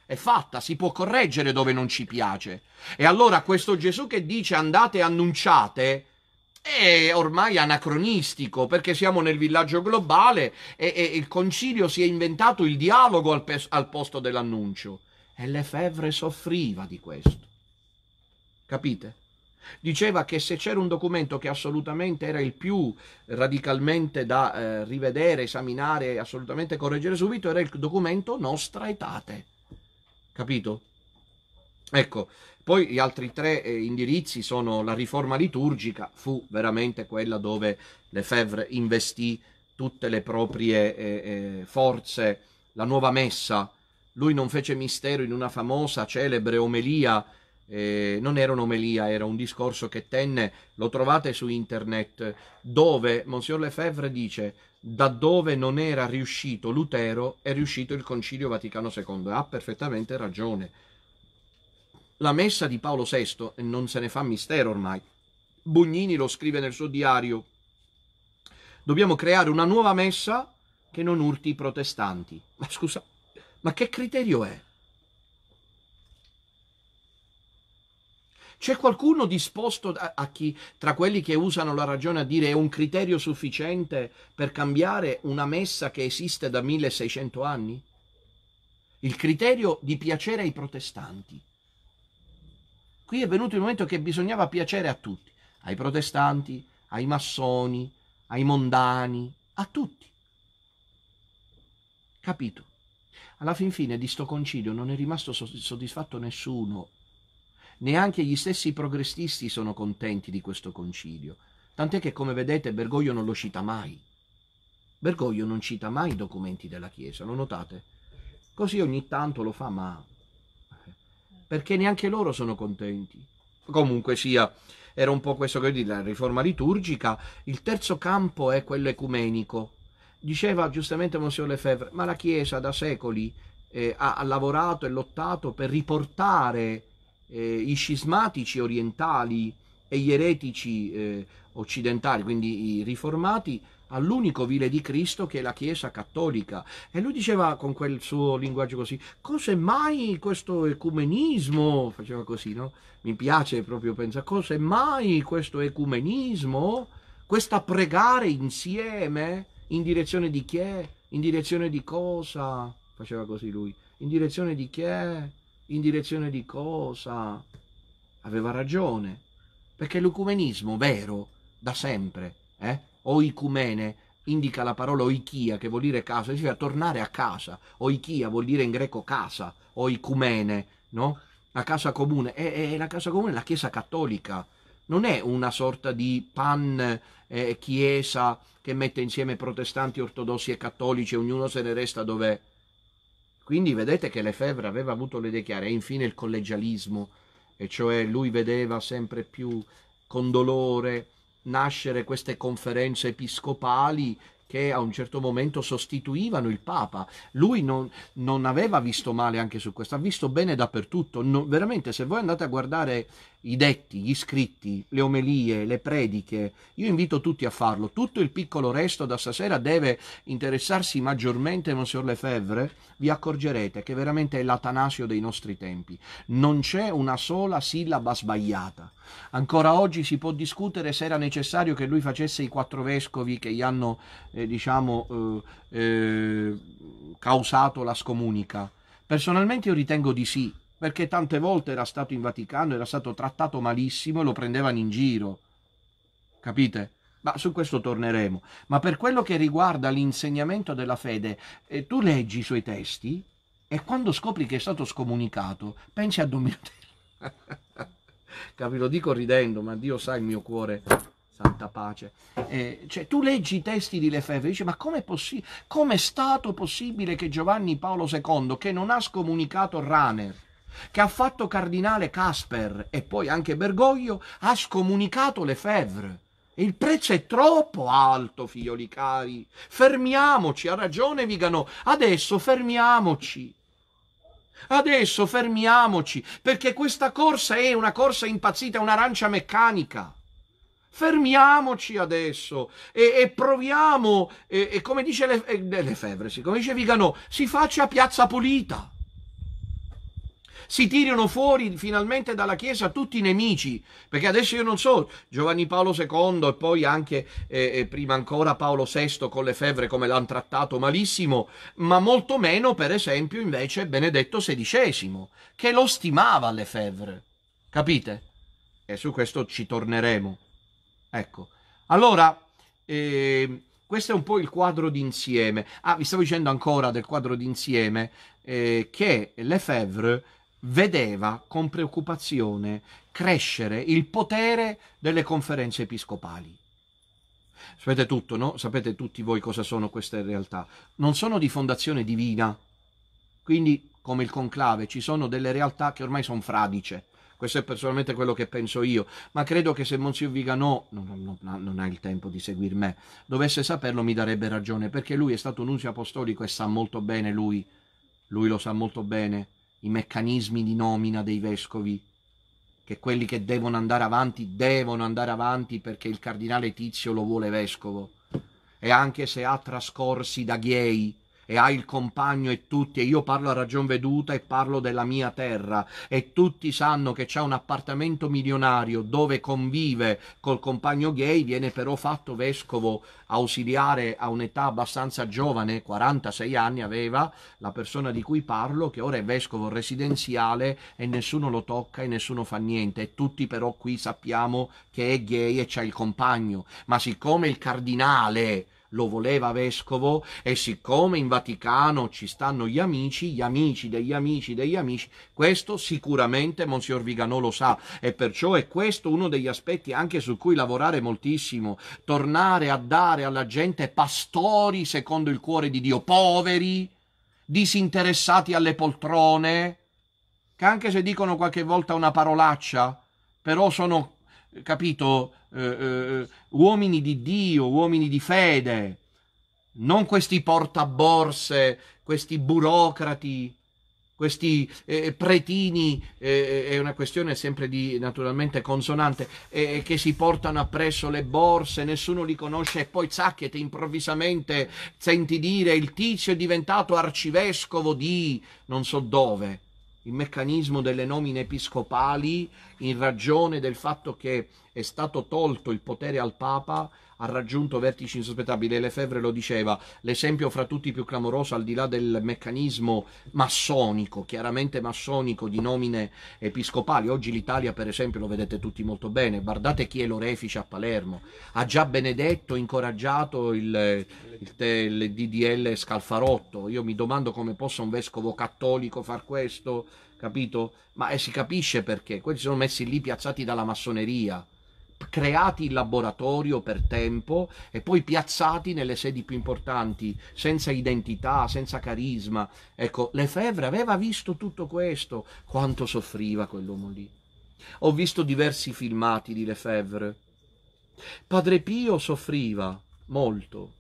è fatta, si può correggere dove non ci piace. E allora questo Gesù che dice andate e annunciate, è ormai anacronistico perché siamo nel villaggio globale e, e il concilio si è inventato il dialogo al, pe- al posto dell'annuncio e Lefebvre soffriva di questo. Capite? Diceva che se c'era un documento che assolutamente era il più radicalmente da eh, rivedere, esaminare, assolutamente correggere subito, era il documento Nostra Etate. Capito? Ecco, poi gli altri tre eh, indirizzi sono la riforma liturgica, fu veramente quella dove Lefebvre investì tutte le proprie eh, eh, forze, la nuova messa. Lui non fece mistero in una famosa, celebre omelia, eh, non era un'omelia, era un discorso che tenne, lo trovate su internet, dove Monsignor Lefebvre dice da dove non era riuscito Lutero è riuscito il Concilio Vaticano II. Ha perfettamente ragione la messa di Paolo VI non se ne fa mistero ormai. Bugnini lo scrive nel suo diario. Dobbiamo creare una nuova messa che non urti i protestanti. Ma scusa, ma che criterio è? C'è qualcuno disposto a, a, chi, tra quelli che usano la ragione, a dire è un criterio sufficiente per cambiare una messa che esiste da 1600 anni? Il criterio di piacere ai protestanti. Qui è venuto il momento che bisognava piacere a tutti, ai protestanti, ai massoni, ai mondani, a tutti. Capito? Alla fin fine di sto concilio non è rimasto soddisfatto nessuno. Neanche gli stessi progressisti sono contenti di questo concilio. Tant'è che, come vedete, Bergoglio non lo cita mai. Bergoglio non cita mai i documenti della Chiesa, lo notate? Così ogni tanto lo fa, ma perché neanche loro sono contenti. Comunque sia, era un po' questo che dire, la riforma liturgica. Il terzo campo è quello ecumenico. Diceva giustamente Monsignor Lefebvre, ma la Chiesa da secoli eh, ha, lavorato e lottato per riportare eh, i scismatici orientali e gli eretici eh, occidentali, quindi i riformati, all'unico vile di Cristo che è la Chiesa cattolica. E lui diceva con quel suo linguaggio così, cos'è mai questo ecumenismo? Faceva così, no? Mi piace proprio pensare, cos'è mai questo ecumenismo? Questa pregare insieme? In direzione di chi In direzione di cosa? Faceva così lui. In direzione di chi In direzione di cosa? Aveva ragione. Perché l'ecumenismo vero, da sempre, eh? oikumene indica la parola oikia che vuol dire casa, significa cioè tornare a casa, oikia vuol dire in greco casa, oikumene, no? La casa comune, e, e la casa comune è la Chiesa cattolica, non è una sorta di pan eh, chiesa che mette insieme protestanti, ortodossi e cattolici, ognuno se ne resta dov'è. Quindi vedete che Lefebvre aveva avuto le idee chiare e infine il collegialismo, e cioè lui vedeva sempre più con dolore nascere queste conferenze episcopali che a un certo momento sostituivano il Papa. Lui non, non aveva visto male anche su questo, ha visto bene dappertutto. Non, veramente, se voi andate a guardare i detti, gli scritti, le omelie, le prediche. Io invito tutti a farlo. Tutto il piccolo resto da stasera deve interessarsi maggiormente Monsignor Lefebvre. Vi accorgerete che veramente è l'atanasio dei nostri tempi. Non c'è una sola sillaba sbagliata. Ancora oggi si può discutere se era necessario che lui facesse i quattro vescovi che gli hanno, eh, diciamo, eh, eh, causato la scomunica. Personalmente io ritengo di sì, perché tante volte era stato in Vaticano, era stato trattato malissimo e lo prendevano in giro. Capite? Ma su questo torneremo. Ma per quello che riguarda l'insegnamento della fede, eh, tu leggi i suoi testi e quando scopri che è stato scomunicato, pensi a Domino Terra. Capi, lo dico ridendo, ma Dio sa il mio cuore, santa pace. Eh, cioè, tu leggi i testi di Lefebvre e dici, ma come possi- è stato possibile che Giovanni Paolo II, che non ha scomunicato Raner, che ha fatto cardinale Casper e poi anche Bergoglio, ha scomunicato Lefebvre. Il prezzo è troppo alto, figlioli cari. Fermiamoci, ha ragione Vigano. Adesso fermiamoci. Adesso fermiamoci, perché questa corsa è una corsa impazzita, è un'arancia meccanica. Fermiamoci adesso e, e proviamo, e, e, come dice Le, eh, Lefebvre, sì, come dice Vigano, si faccia piazza pulita si tirino fuori finalmente dalla Chiesa tutti i nemici, perché adesso io non so, Giovanni Paolo II e poi anche eh, eh prima ancora Paolo VI con le febbre come l'hanno trattato malissimo, ma molto meno per esempio invece Benedetto XVI, che lo stimava alle febbre, capite? E su questo ci torneremo. Ecco, allora... Eh, questo è un po' il quadro d'insieme. Ah, vi stavo dicendo ancora del quadro d'insieme eh, che Lefebvre vedeva con preoccupazione crescere il potere delle conferenze episcopali. Sapete tutto, no? Sapete tutti voi cosa sono queste realtà. Non sono di fondazione divina, quindi come il conclave ci sono delle realtà che ormai sono fradice. Questo è personalmente quello che penso io, ma credo che se Monsignor Viganò non, non, non ha il tempo di seguir me, dovesse saperlo mi darebbe ragione, perché lui è stato un nunzio apostolico e sa molto bene lui, lui lo sa molto bene i meccanismi di nomina dei vescovi, che quelli che devono andare avanti devono andare avanti perché il cardinale Tizio lo vuole vescovo, e anche se ha trascorsi da ghiei, e hai il compagno e tutti, e io parlo a ragion veduta e parlo della mia terra, e tutti sanno che c'è un appartamento milionario dove convive col compagno gay, viene però fatto vescovo ausiliare a un'età abbastanza giovane, 46 anni aveva, la persona di cui parlo, che ora è vescovo residenziale e nessuno lo tocca e nessuno fa niente, e tutti però qui sappiamo che è gay e c'è il compagno, ma siccome il cardinale lo voleva vescovo e siccome in Vaticano ci stanno gli amici, gli amici degli amici degli amici, questo sicuramente Monsignor Viganò lo sa e perciò è questo uno degli aspetti anche su cui lavorare moltissimo, tornare a dare alla gente pastori secondo il cuore di Dio, poveri, disinteressati alle poltrone, che anche se dicono qualche volta una parolaccia, però sono, capito, eh, eh, uomini di Dio, uomini di fede, non questi portaborse, questi burocrati, questi eh, eh pretini, eh, eh, è una questione sempre di naturalmente consonante, eh, che si portano appresso le borse, nessuno li conosce e poi zacchete improvvisamente senti dire il tizio è diventato arcivescovo di non so dove. Il meccanismo delle nomine episcopali in ragione del fatto che è stato tolto il potere al Papa, ha raggiunto vertici insospettabili. Lefebvre lo diceva, l'esempio fra tutti più clamoroso, al di là del meccanismo massonico, chiaramente massonico di nomine episcopali. Oggi l'Italia, per esempio, lo vedete tutti molto bene. Guardate chi è l'orefice a Palermo. Ha già benedetto, incoraggiato il, il, il DDL Scalfarotto. Io mi domando come possa un vescovo cattolico far questo capito? Ma eh, si capisce perché, quelli sono messi lì piazzati dalla massoneria, creati in laboratorio per tempo e poi piazzati nelle sedi più importanti, senza identità, senza carisma. Ecco, Lefebvre aveva visto tutto questo, quanto soffriva quell'uomo lì. Ho visto diversi filmati di Lefebvre. Padre Pio soffriva molto,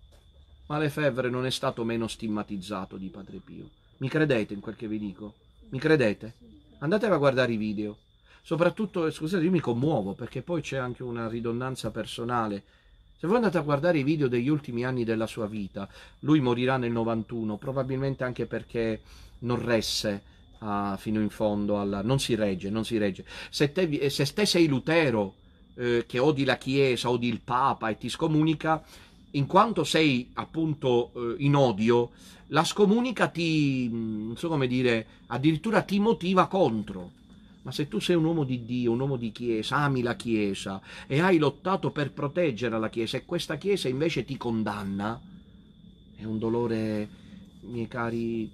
ma Lefebvre non è stato meno stigmatizzato di Padre Pio. Mi credete in quel che vi dico? Mi credete? Andatevi a guardare i video. Soprattutto, scusate, io mi commuovo perché poi c'è anche una ridondanza personale. Se voi andate a guardare i video degli ultimi anni della sua vita, lui morirà nel 91, probabilmente anche perché non resse a, ah, fino in fondo, alla, non si regge, non si regge. Se te, se te sei Lutero, eh, che odi la Chiesa, odi il Papa e ti scomunica, in quanto sei appunto eh, in odio, la scomunica ti, mm, non so come dire, addirittura ti motiva contro. Ma se tu sei un uomo di Dio, un uomo di Chiesa, ami la Chiesa e hai lottato per proteggere la Chiesa e questa Chiesa invece ti condanna, è un dolore, miei cari,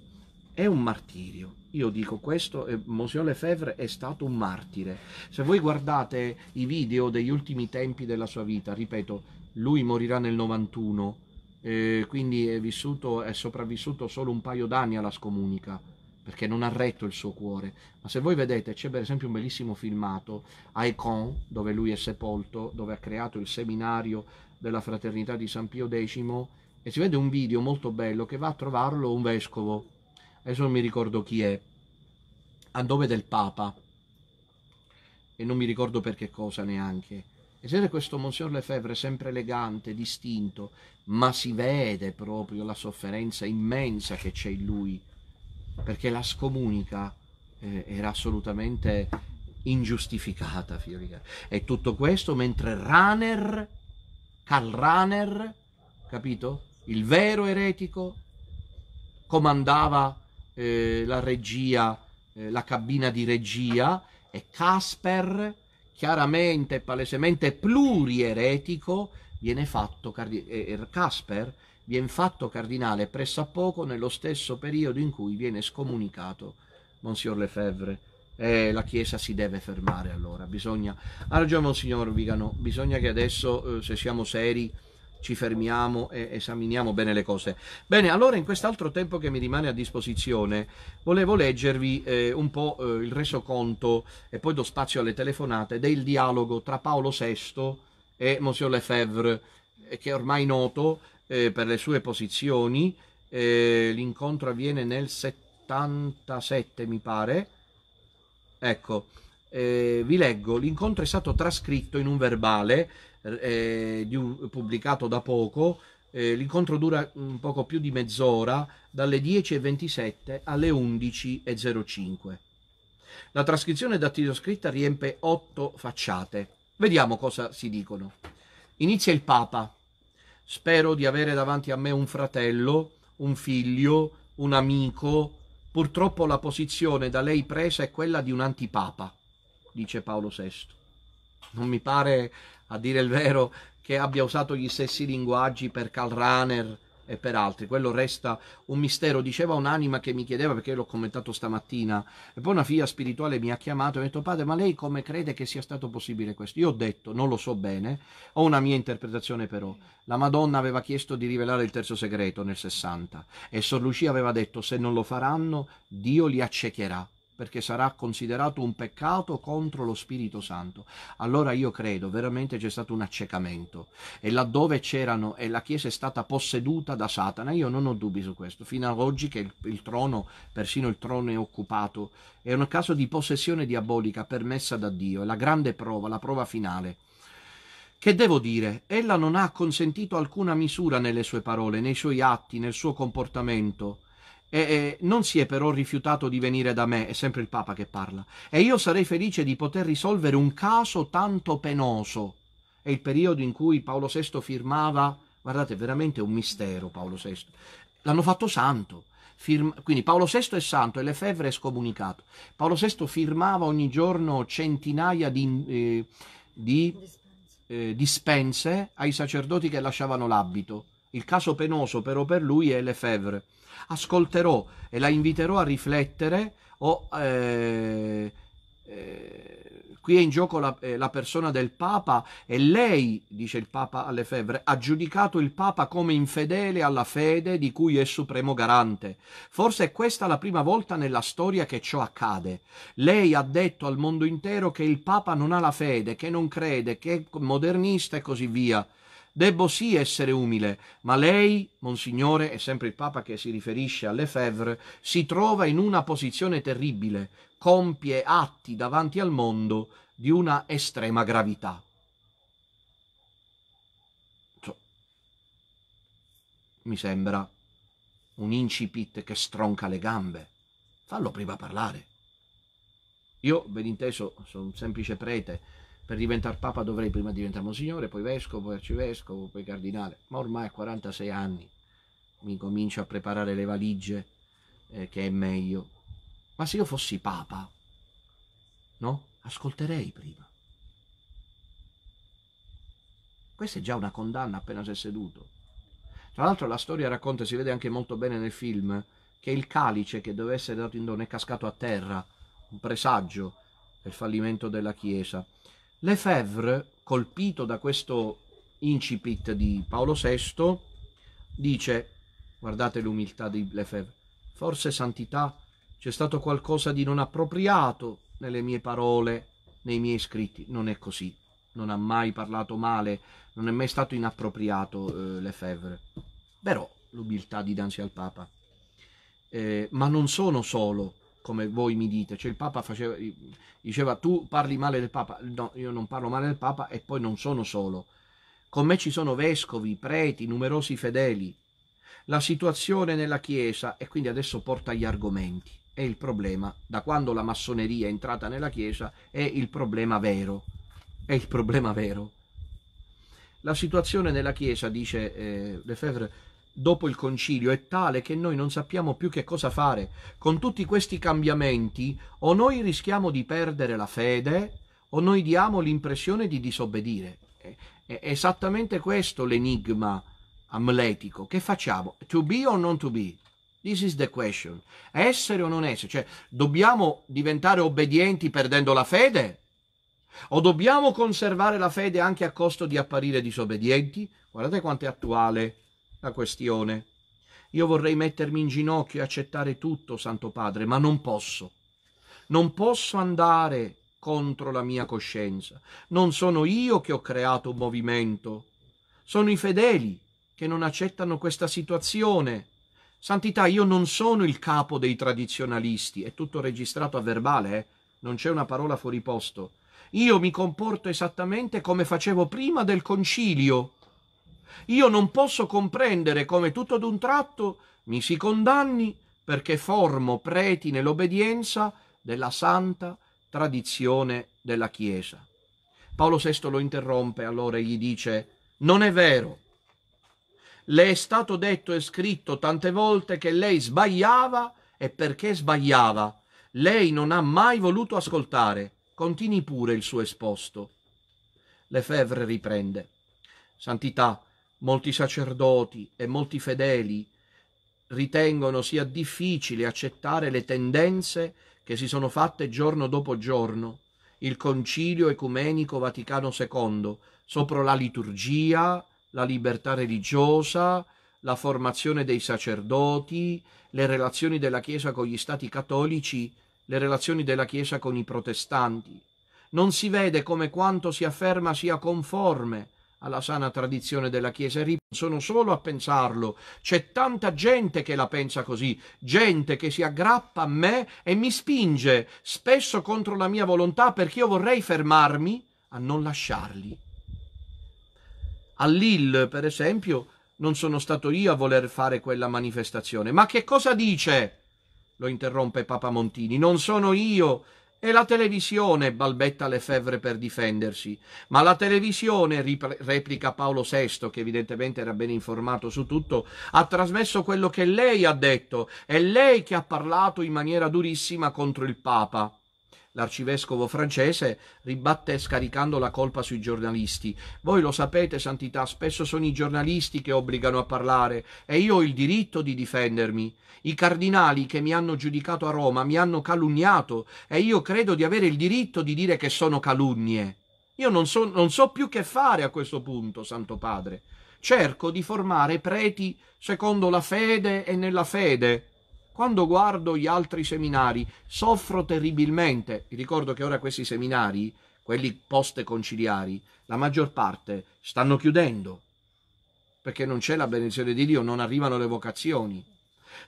è un martirio. Io dico questo, e Lefebvre è stato un martire. Se voi guardate i video degli ultimi tempi della sua vita, ripeto, lui morirà nel 91, eh, quindi è, vissuto, è sopravvissuto solo un paio d'anni alla scomunica perché non ha retto il suo cuore. Ma se voi vedete, c'è per esempio un bellissimo filmato a Econ, dove lui è sepolto, dove ha creato il seminario della fraternità di San Pio X, e si vede un video molto bello che va a trovarlo un vescovo, adesso non mi ricordo chi è, a nome del Papa, e non mi ricordo per che cosa neanche. E c'era questo Monsignor Lefebvre sempre elegante, distinto, ma si vede proprio la sofferenza immensa che c'è in lui, perché la scomunica eh, era assolutamente ingiustificata, Fiorica. E tutto questo mentre Runner, Karl Runner, capito? Il vero eretico comandava eh, la regia, eh, la cabina di regia e Casper chiaramente e palesemente plurieretico, viene fatto Casper viene fatto cardinale pressappoco nello stesso periodo in cui viene scomunicato Monsignor Lefebvre. Eh, la Chiesa si deve fermare allora, bisogna... Ha ragione Monsignor Vigano, bisogna che adesso, eh, se siamo seri, ci fermiamo e esaminiamo bene le cose. Bene, allora in quest'altro tempo che mi rimane a disposizione volevo leggervi eh, un po' eh, il resoconto e poi do spazio alle telefonate del dialogo tra Paolo VI e Monsieur Lefebvre, eh, che è ormai noto eh, per le sue posizioni. Eh, l'incontro avviene nel 77, mi pare. Ecco, eh, vi leggo, l'incontro è stato trascritto in un verbale eh, pubblicato da poco. Eh, l'incontro dura un poco più di mezz'ora, dalle 10.27 alle 11.05. La trascrizione da scritta riempie otto facciate. Vediamo cosa si dicono. Inizia il Papa. Spero di avere davanti a me un fratello, un figlio, un amico. Purtroppo la posizione da lei presa è quella di un antipapa, dice Paolo VI. Non mi pare a dire il vero, che abbia usato gli stessi linguaggi per Karl Rahner e per altri. Quello resta un mistero. Diceva un'anima che mi chiedeva, perché l'ho commentato stamattina, e poi una figlia spirituale mi ha chiamato e mi ha detto, padre, ma lei come crede che sia stato possibile questo? Io ho detto, non lo so bene, ho una mia interpretazione però. La Madonna aveva chiesto di rivelare il terzo segreto nel 60 e Sor Lucia aveva detto, se non lo faranno, Dio li accecherà perché sarà considerato un peccato contro lo Spirito Santo. Allora io credo, veramente c'è stato un accecamento e laddove c'erano e la Chiesa è stata posseduta da Satana, io non ho dubbi su questo, fino ad oggi che il, il trono, persino il trono è occupato, è un caso di possessione diabolica permessa da Dio, è la grande prova, la prova finale. Che devo dire? Ella non ha consentito alcuna misura nelle sue parole, nei suoi atti, nel suo comportamento e, e non si è però rifiutato di venire da me, è sempre il Papa che parla, e io sarei felice di poter risolvere un caso tanto penoso. È il periodo in cui Paolo VI firmava, guardate, veramente un mistero Paolo VI, l'hanno fatto santo. Firma, quindi Paolo VI è santo e Lefebvre è scomunicato. Paolo VI firmava ogni giorno centinaia di, eh, di eh, dispense ai sacerdoti che lasciavano l'abito. Il caso penoso però per lui è Lefebvre ascolterò e la inviterò a riflettere o, eh, eh, qui è in gioco la, eh, la, persona del Papa e lei, dice il Papa alle febbre, ha giudicato il Papa come infedele alla fede di cui è supremo garante. Forse è questa la prima volta nella storia che ciò accade. Lei ha detto al mondo intero che il Papa non ha la fede, che non crede, che è modernista e così via. Debbo sì essere umile, ma lei, Monsignore, è sempre il Papa che si riferisce alle Fèvre, si trova in una posizione terribile, compie atti davanti al mondo di una estrema gravità. Cioè, mi sembra un incipit che stronca le gambe. Fallo prima parlare. Io, ben inteso, sono un semplice prete, per diventare papa dovrei prima diventare monsignore, poi vescovo, poi arcivescovo, poi cardinale, ma ormai a 46 anni mi comincio a preparare le valigie, eh, che è meglio. Ma se io fossi papa, no? Ascolterei prima. Questa è già una condanna appena si è seduto. Tra l'altro la storia racconta, si vede anche molto bene nel film, che il calice che doveva essere dato in dono è cascato a terra, un presagio del fallimento della Chiesa Lefebvre, colpito da questo incipit di Paolo VI, dice, guardate l'umiltà di Lefebvre, forse santità c'è stato qualcosa di non appropriato nelle mie parole, nei miei scritti, non è così, non ha mai parlato male, non è mai stato inappropriato eh, Lefebvre, però l'umiltà di dinanzi al Papa. Eh, ma non sono solo come voi mi dite, cioè il Papa faceva, diceva tu parli male del Papa, no, io non parlo male del Papa e poi non sono solo. Con me ci sono vescovi, preti, numerosi fedeli. La situazione nella Chiesa, e quindi adesso porta agli argomenti, è il problema, da quando la massoneria è entrata nella Chiesa, è il problema vero. È il problema vero. La situazione nella Chiesa, dice eh, Lefebvre, dopo il concilio è tale che noi non sappiamo più che cosa fare. Con tutti questi cambiamenti o noi rischiamo di perdere la fede o noi diamo l'impressione di disobbedire. È esattamente questo l'enigma amletico. Che facciamo? To be or non to be? This is the question. Essere o non essere? Cioè, dobbiamo diventare obbedienti perdendo la fede? O dobbiamo conservare la fede anche a costo di apparire disobbedienti? Guardate quanto è attuale la questione. Io vorrei mettermi in ginocchio e accettare tutto, Santo Padre, ma non posso. Non posso andare contro la mia coscienza. Non sono io che ho creato un movimento. Sono i fedeli che non accettano questa situazione. Santità, io non sono il capo dei tradizionalisti, è tutto registrato a verbale, eh? non c'è una parola fuori posto. Io mi comporto esattamente come facevo prima del concilio. Io non posso comprendere come tutto d'un tratto mi si condanni perché formo preti nell'obbedienza della santa tradizione della Chiesa. Paolo VI lo interrompe allora e gli dice non è vero. Le è stato detto e scritto tante volte che lei sbagliava e perché sbagliava. Lei non ha mai voluto ascoltare. Continui pure il suo esposto. Lefebvre riprende. Santità, molti sacerdoti e molti fedeli ritengono sia difficile accettare le tendenze che si sono fatte giorno dopo giorno. Il Concilio Ecumenico Vaticano II sopra la liturgia, la libertà religiosa, la formazione dei sacerdoti, le relazioni della Chiesa con gli Stati cattolici, le relazioni della Chiesa con i protestanti. Non si vede come quanto si afferma sia conforme alla sana tradizione della Chiesa. E sono solo a pensarlo. C'è tanta gente che la pensa così, gente che si aggrappa a me e mi spinge, spesso contro la mia volontà, perché io vorrei fermarmi a non lasciarli. A Lille, per esempio, non sono stato io a voler fare quella manifestazione. Ma che cosa dice? lo interrompe Papa Montini. Non sono io è la televisione, balbetta Lefebvre per difendersi. Ma la televisione, replica Paolo VI, che evidentemente era ben informato su tutto, ha trasmesso quello che lei ha detto. È lei che ha parlato in maniera durissima contro il Papa l'arcivescovo francese, ribatte scaricando la colpa sui giornalisti. Voi lo sapete, Santità, spesso sono i giornalisti che obbligano a parlare e io ho il diritto di difendermi. I cardinali che mi hanno giudicato a Roma mi hanno calunniato e io credo di avere il diritto di dire che sono calunnie. Io non so, non so più che fare a questo punto, Santo Padre cerco di formare preti secondo la fede e nella fede. Quando guardo gli altri seminari soffro terribilmente. Vi ricordo che ora questi seminari, quelli post conciliari, la maggior parte stanno chiudendo perché non c'è la benedizione di Dio, non arrivano le vocazioni.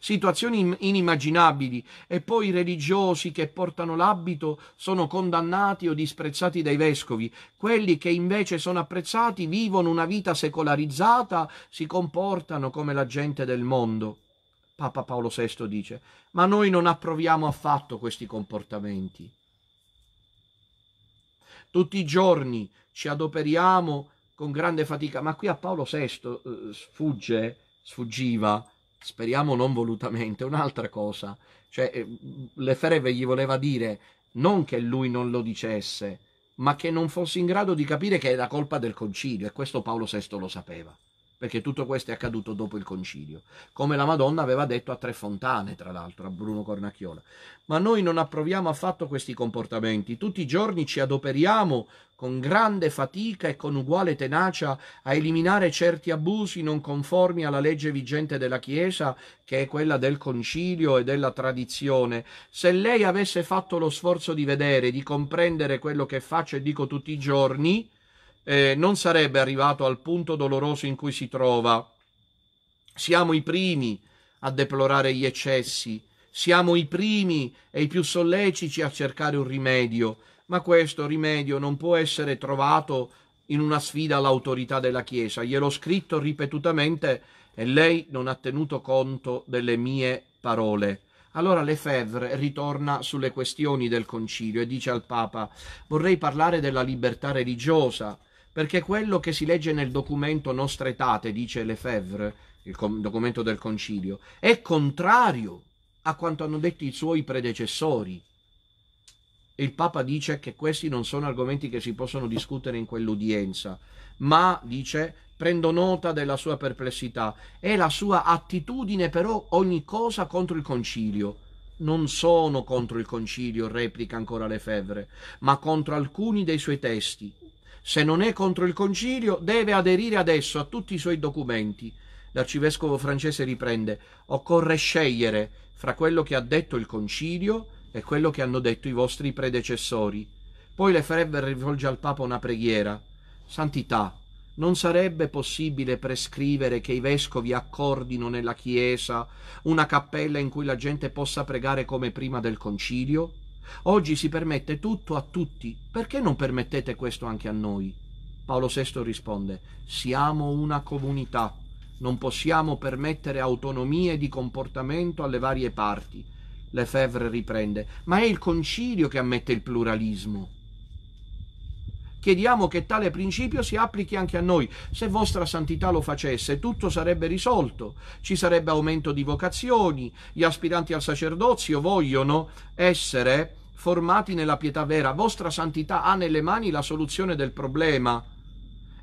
Situazioni inimmaginabili e poi i religiosi che portano l'abito sono condannati o disprezzati dai vescovi, quelli che invece sono apprezzati vivono una vita secolarizzata, si comportano come la gente del mondo. Papa Paolo VI dice, ma noi non approviamo affatto questi comportamenti. Tutti i giorni ci adoperiamo con grande fatica, ma qui a Paolo VI eh, sfugge, sfuggiva, speriamo non volutamente, un'altra cosa. Cioè, eh, Lefereve gli voleva dire non che lui non lo dicesse, ma che non fosse in grado di capire che è la colpa del concilio, e questo Paolo VI lo sapeva perché tutto questo è accaduto dopo il concilio, come la Madonna aveva detto a Tre Fontane, tra l'altro, a Bruno Cornacchiola. Ma noi non approviamo affatto questi comportamenti, tutti i giorni ci adoperiamo con grande fatica e con uguale tenacia a eliminare certi abusi non conformi alla legge vigente della Chiesa, che è quella del concilio e della tradizione. Se lei avesse fatto lo sforzo di vedere, di comprendere quello che faccio e dico tutti i giorni, eh, non sarebbe arrivato al punto doloroso in cui si trova. Siamo i primi a deplorare gli eccessi, siamo i primi e i più solleciti a cercare un rimedio, ma questo rimedio non può essere trovato in una sfida all'autorità della Chiesa. Gliel'ho scritto ripetutamente e lei non ha tenuto conto delle mie parole. Allora Lefebvre ritorna sulle questioni del concilio e dice al Papa vorrei parlare della libertà religiosa, perché quello che si legge nel documento Nostre Tate, dice Lefebvre, il com- documento del concilio, è contrario a quanto hanno detto i suoi predecessori. Il Papa dice che questi non sono argomenti che si possono discutere in quell'udienza, ma dice prendo nota della sua perplessità e la sua attitudine però ogni cosa contro il concilio non sono contro il concilio, replica ancora Lefebvre, ma contro alcuni dei suoi testi, se non è contro il concilio, deve aderire adesso a tutti i suoi documenti. L'arcivescovo francese riprende, occorre scegliere fra quello che ha detto il concilio e quello che hanno detto i vostri predecessori. Poi le Lefebvre rivolge al Papa una preghiera. Santità, non sarebbe possibile prescrivere che i vescovi accordino nella Chiesa una cappella in cui la gente possa pregare come prima del concilio? Oggi si permette tutto a tutti, perché non permettete questo anche a noi? Paolo VI risponde, siamo una comunità, non possiamo permettere autonomie di comportamento alle varie parti. Lefebvre riprende, ma è il concilio che ammette il pluralismo. Chiediamo che tale principio si applichi anche a noi. Se vostra santità lo facesse, tutto sarebbe risolto. Ci sarebbe aumento di vocazioni. Gli aspiranti al sacerdozio vogliono essere formati nella pietà vera. Vostra santità ha nelle mani la soluzione del problema.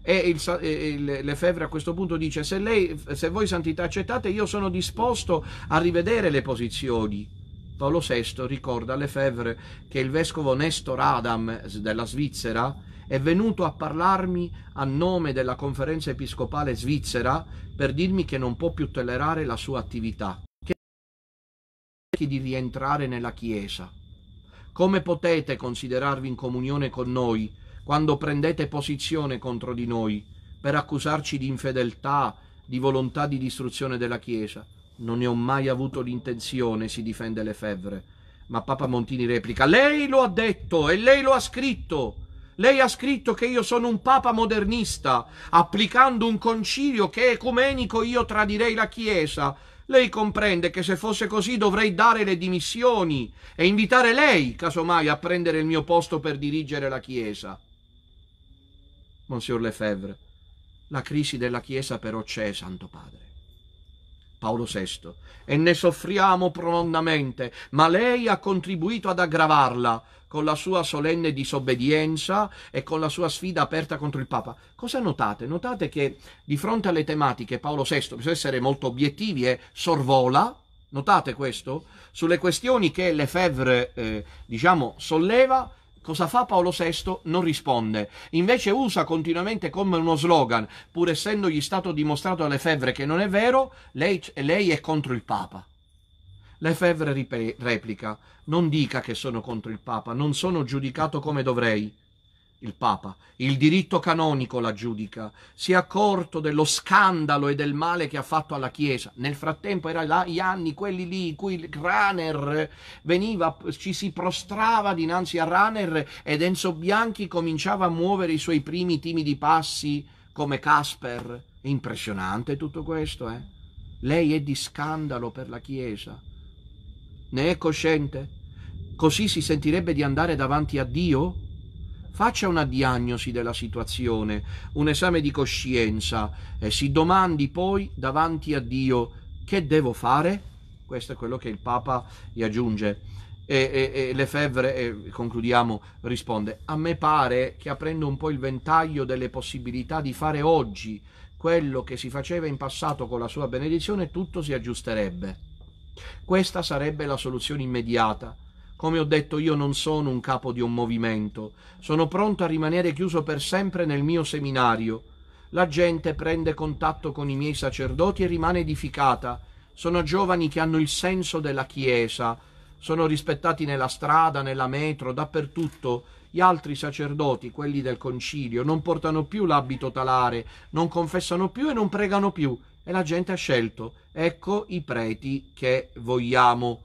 E il, il, Lefebvre a questo punto dice: se, lei, se voi santità accettate, io sono disposto a rivedere le posizioni. Paolo VI ricorda a Lefebvre che il vescovo Nestor Adam della Svizzera è venuto a parlarmi a nome della conferenza episcopale svizzera per dirmi che non può più tollerare la sua attività, che di rientrare nella Chiesa. Come potete considerarvi in comunione con noi quando prendete posizione contro di noi per accusarci di infedeltà, di volontà di distruzione della Chiesa? Non ne ho mai avuto l'intenzione, si difende Lefebvre. Ma Papa Montini replica, lei lo ha detto e lei lo ha scritto lei ha scritto che io sono un papa modernista, applicando un concilio che ecumenico io tradirei la Chiesa. Lei comprende che se fosse così dovrei dare le dimissioni e invitare lei, casomai, a prendere il mio posto per dirigere la Chiesa. Monsignor Lefebvre, la crisi della Chiesa però c'è, Santo Padre. Paolo VI, e ne soffriamo profondamente, ma lei ha contribuito ad aggravarla con la sua solenne disobbedienza e con la sua sfida aperta contro il Papa. Cosa notate? Notate che di fronte alle tematiche Paolo VI, bisogna essere molto obiettivi, e sorvola, notate questo, sulle questioni che Lefebvre, eh, diciamo, solleva, Cosa fa Paolo VI? Non risponde. Invece usa continuamente come uno slogan, pur essendogli stato dimostrato alle febbre che non è vero, lei, lei è contro il Papa. Lefebvre replica, non dica che sono contro il Papa, non sono giudicato come dovrei il Papa, il diritto canonico la giudica, si è accorto dello scandalo e del male che ha fatto alla Chiesa. Nel frattempo erano gli anni, quelli lì in cui Raner veniva, ci si prostrava dinanzi a Raner ed Enzo Bianchi cominciava a muovere i suoi primi timidi passi come Casper. Impressionante tutto questo, eh? Lei è di scandalo per la Chiesa. Ne è cosciente? Così si sentirebbe di andare davanti a Dio? faccia una diagnosi della situazione, un esame di coscienza e si domandi poi davanti a Dio che devo fare? Questo è quello che il Papa gli aggiunge. E, e, e Lefebvre, e concludiamo, risponde, a me pare che aprendo un po' il ventaglio delle possibilità di fare oggi quello che si faceva in passato con la sua benedizione, tutto si aggiusterebbe. Questa sarebbe la soluzione immediata come ho detto io non sono un capo di un movimento, sono pronto a rimanere chiuso per sempre nel mio seminario. La gente prende contatto con i miei sacerdoti e rimane edificata. Sono giovani che hanno il senso della Chiesa, sono rispettati nella strada, nella metro, dappertutto. Gli altri sacerdoti, quelli del concilio, non portano più l'abito talare, non confessano più e non pregano più. E la gente ha scelto. Ecco i preti che vogliamo.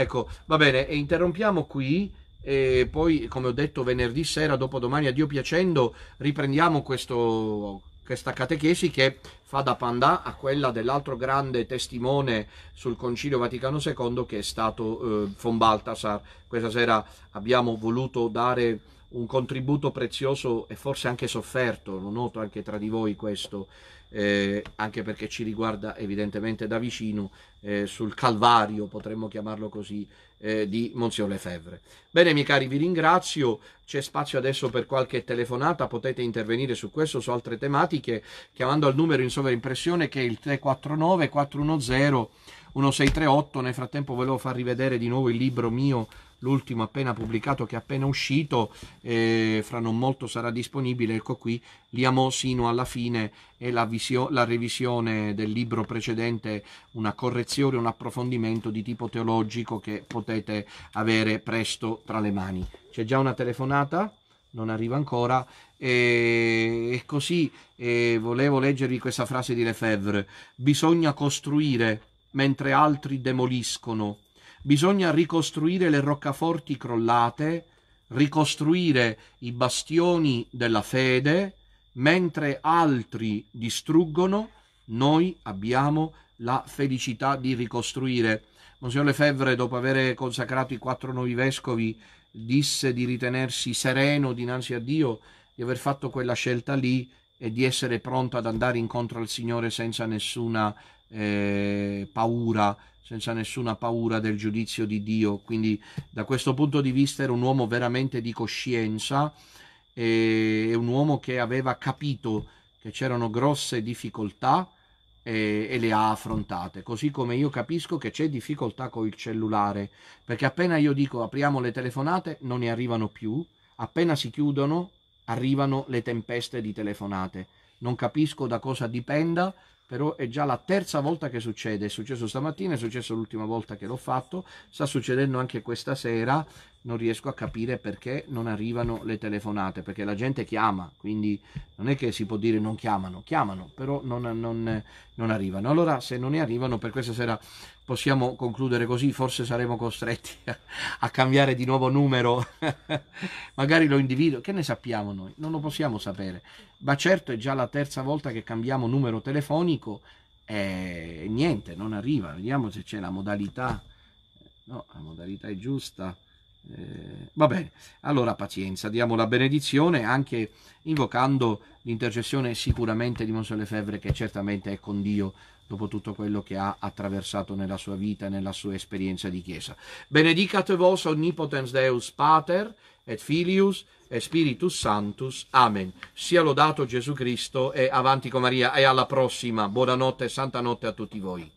Ecco, va bene, e interrompiamo qui. E poi, come ho detto, venerdì sera, dopodomani, a Dio piacendo, riprendiamo questo, questa catechesi che fa da pandà a quella dell'altro grande testimone sul Concilio Vaticano II che è stato eh, von Baltasar. Questa sera abbiamo voluto dare un contributo prezioso e forse anche sofferto, lo noto anche tra di voi questo eh, anche perché ci riguarda evidentemente da vicino, eh, sul calvario, potremmo chiamarlo così, eh, di Monsignor Lefebvre. Bene, miei cari, vi ringrazio. C'è spazio adesso per qualche telefonata, potete intervenire su questo, su altre tematiche, chiamando al numero in sovraimpressione che è il 349 410 1638. Nel frattempo volevo far rivedere di nuovo il libro mio l'ultimo appena pubblicato che è appena uscito, eh, fra non molto sarà disponibile, ecco qui, li amò sino alla fine e la, la revisione del libro precedente, una correzione, un approfondimento di tipo teologico che potete avere presto tra le mani. C'è già una telefonata? non arriva ancora. E, così e volevo leggervi questa frase di Lefebvre: Bisogna costruire mentre altri demoliscono, bisogna ricostruire le roccaforti crollate, ricostruire i bastioni della fede, mentre altri distruggono, noi abbiamo la felicità di ricostruire. Monsignor Lefebvre, dopo aver consacrato i quattro nuovi vescovi, disse di ritenersi sereno dinanzi a Dio, di aver fatto quella scelta lì e di essere pronto ad andare incontro al Signore senza nessuna eh, paura senza nessuna paura del giudizio di Dio. Quindi da questo punto di vista era un uomo veramente di coscienza e un uomo che aveva capito che c'erano grosse difficoltà e, e, le ha affrontate, così come io capisco che c'è difficoltà con il cellulare, perché appena io dico apriamo le telefonate non ne arrivano più, appena si chiudono arrivano le tempeste di telefonate. Non capisco da cosa dipenda, però è già la terza volta che succede, è successo stamattina, è successo l'ultima volta che l'ho fatto, sta succedendo anche questa sera non riesco a capire perché non arrivano le telefonate, perché la gente chiama, quindi non è che si può dire non chiamano, chiamano, però non, non, non arrivano. Allora se non ne arrivano per questa sera possiamo concludere così, forse saremo costretti a, a cambiare di nuovo numero, magari lo individuo, che ne sappiamo noi? Non lo possiamo sapere, ma certo è già la terza volta che cambiamo numero telefonico e niente, non arriva, vediamo se c'è la modalità, no, la modalità è giusta eh, va bene, allora pazienza, diamo la benedizione anche invocando l'intercessione sicuramente di Monsignor Lefebvre che certamente è con Dio dopo tutto quello che ha attraversato nella sua vita e nella sua esperienza di Chiesa. Benedicat vos omnipotens Deus Pater et Filius e Spiritus Santus. Amen. Sia lodato Gesù Cristo e avanti con Maria e alla prossima. Buonanotte e santa notte a tutti voi.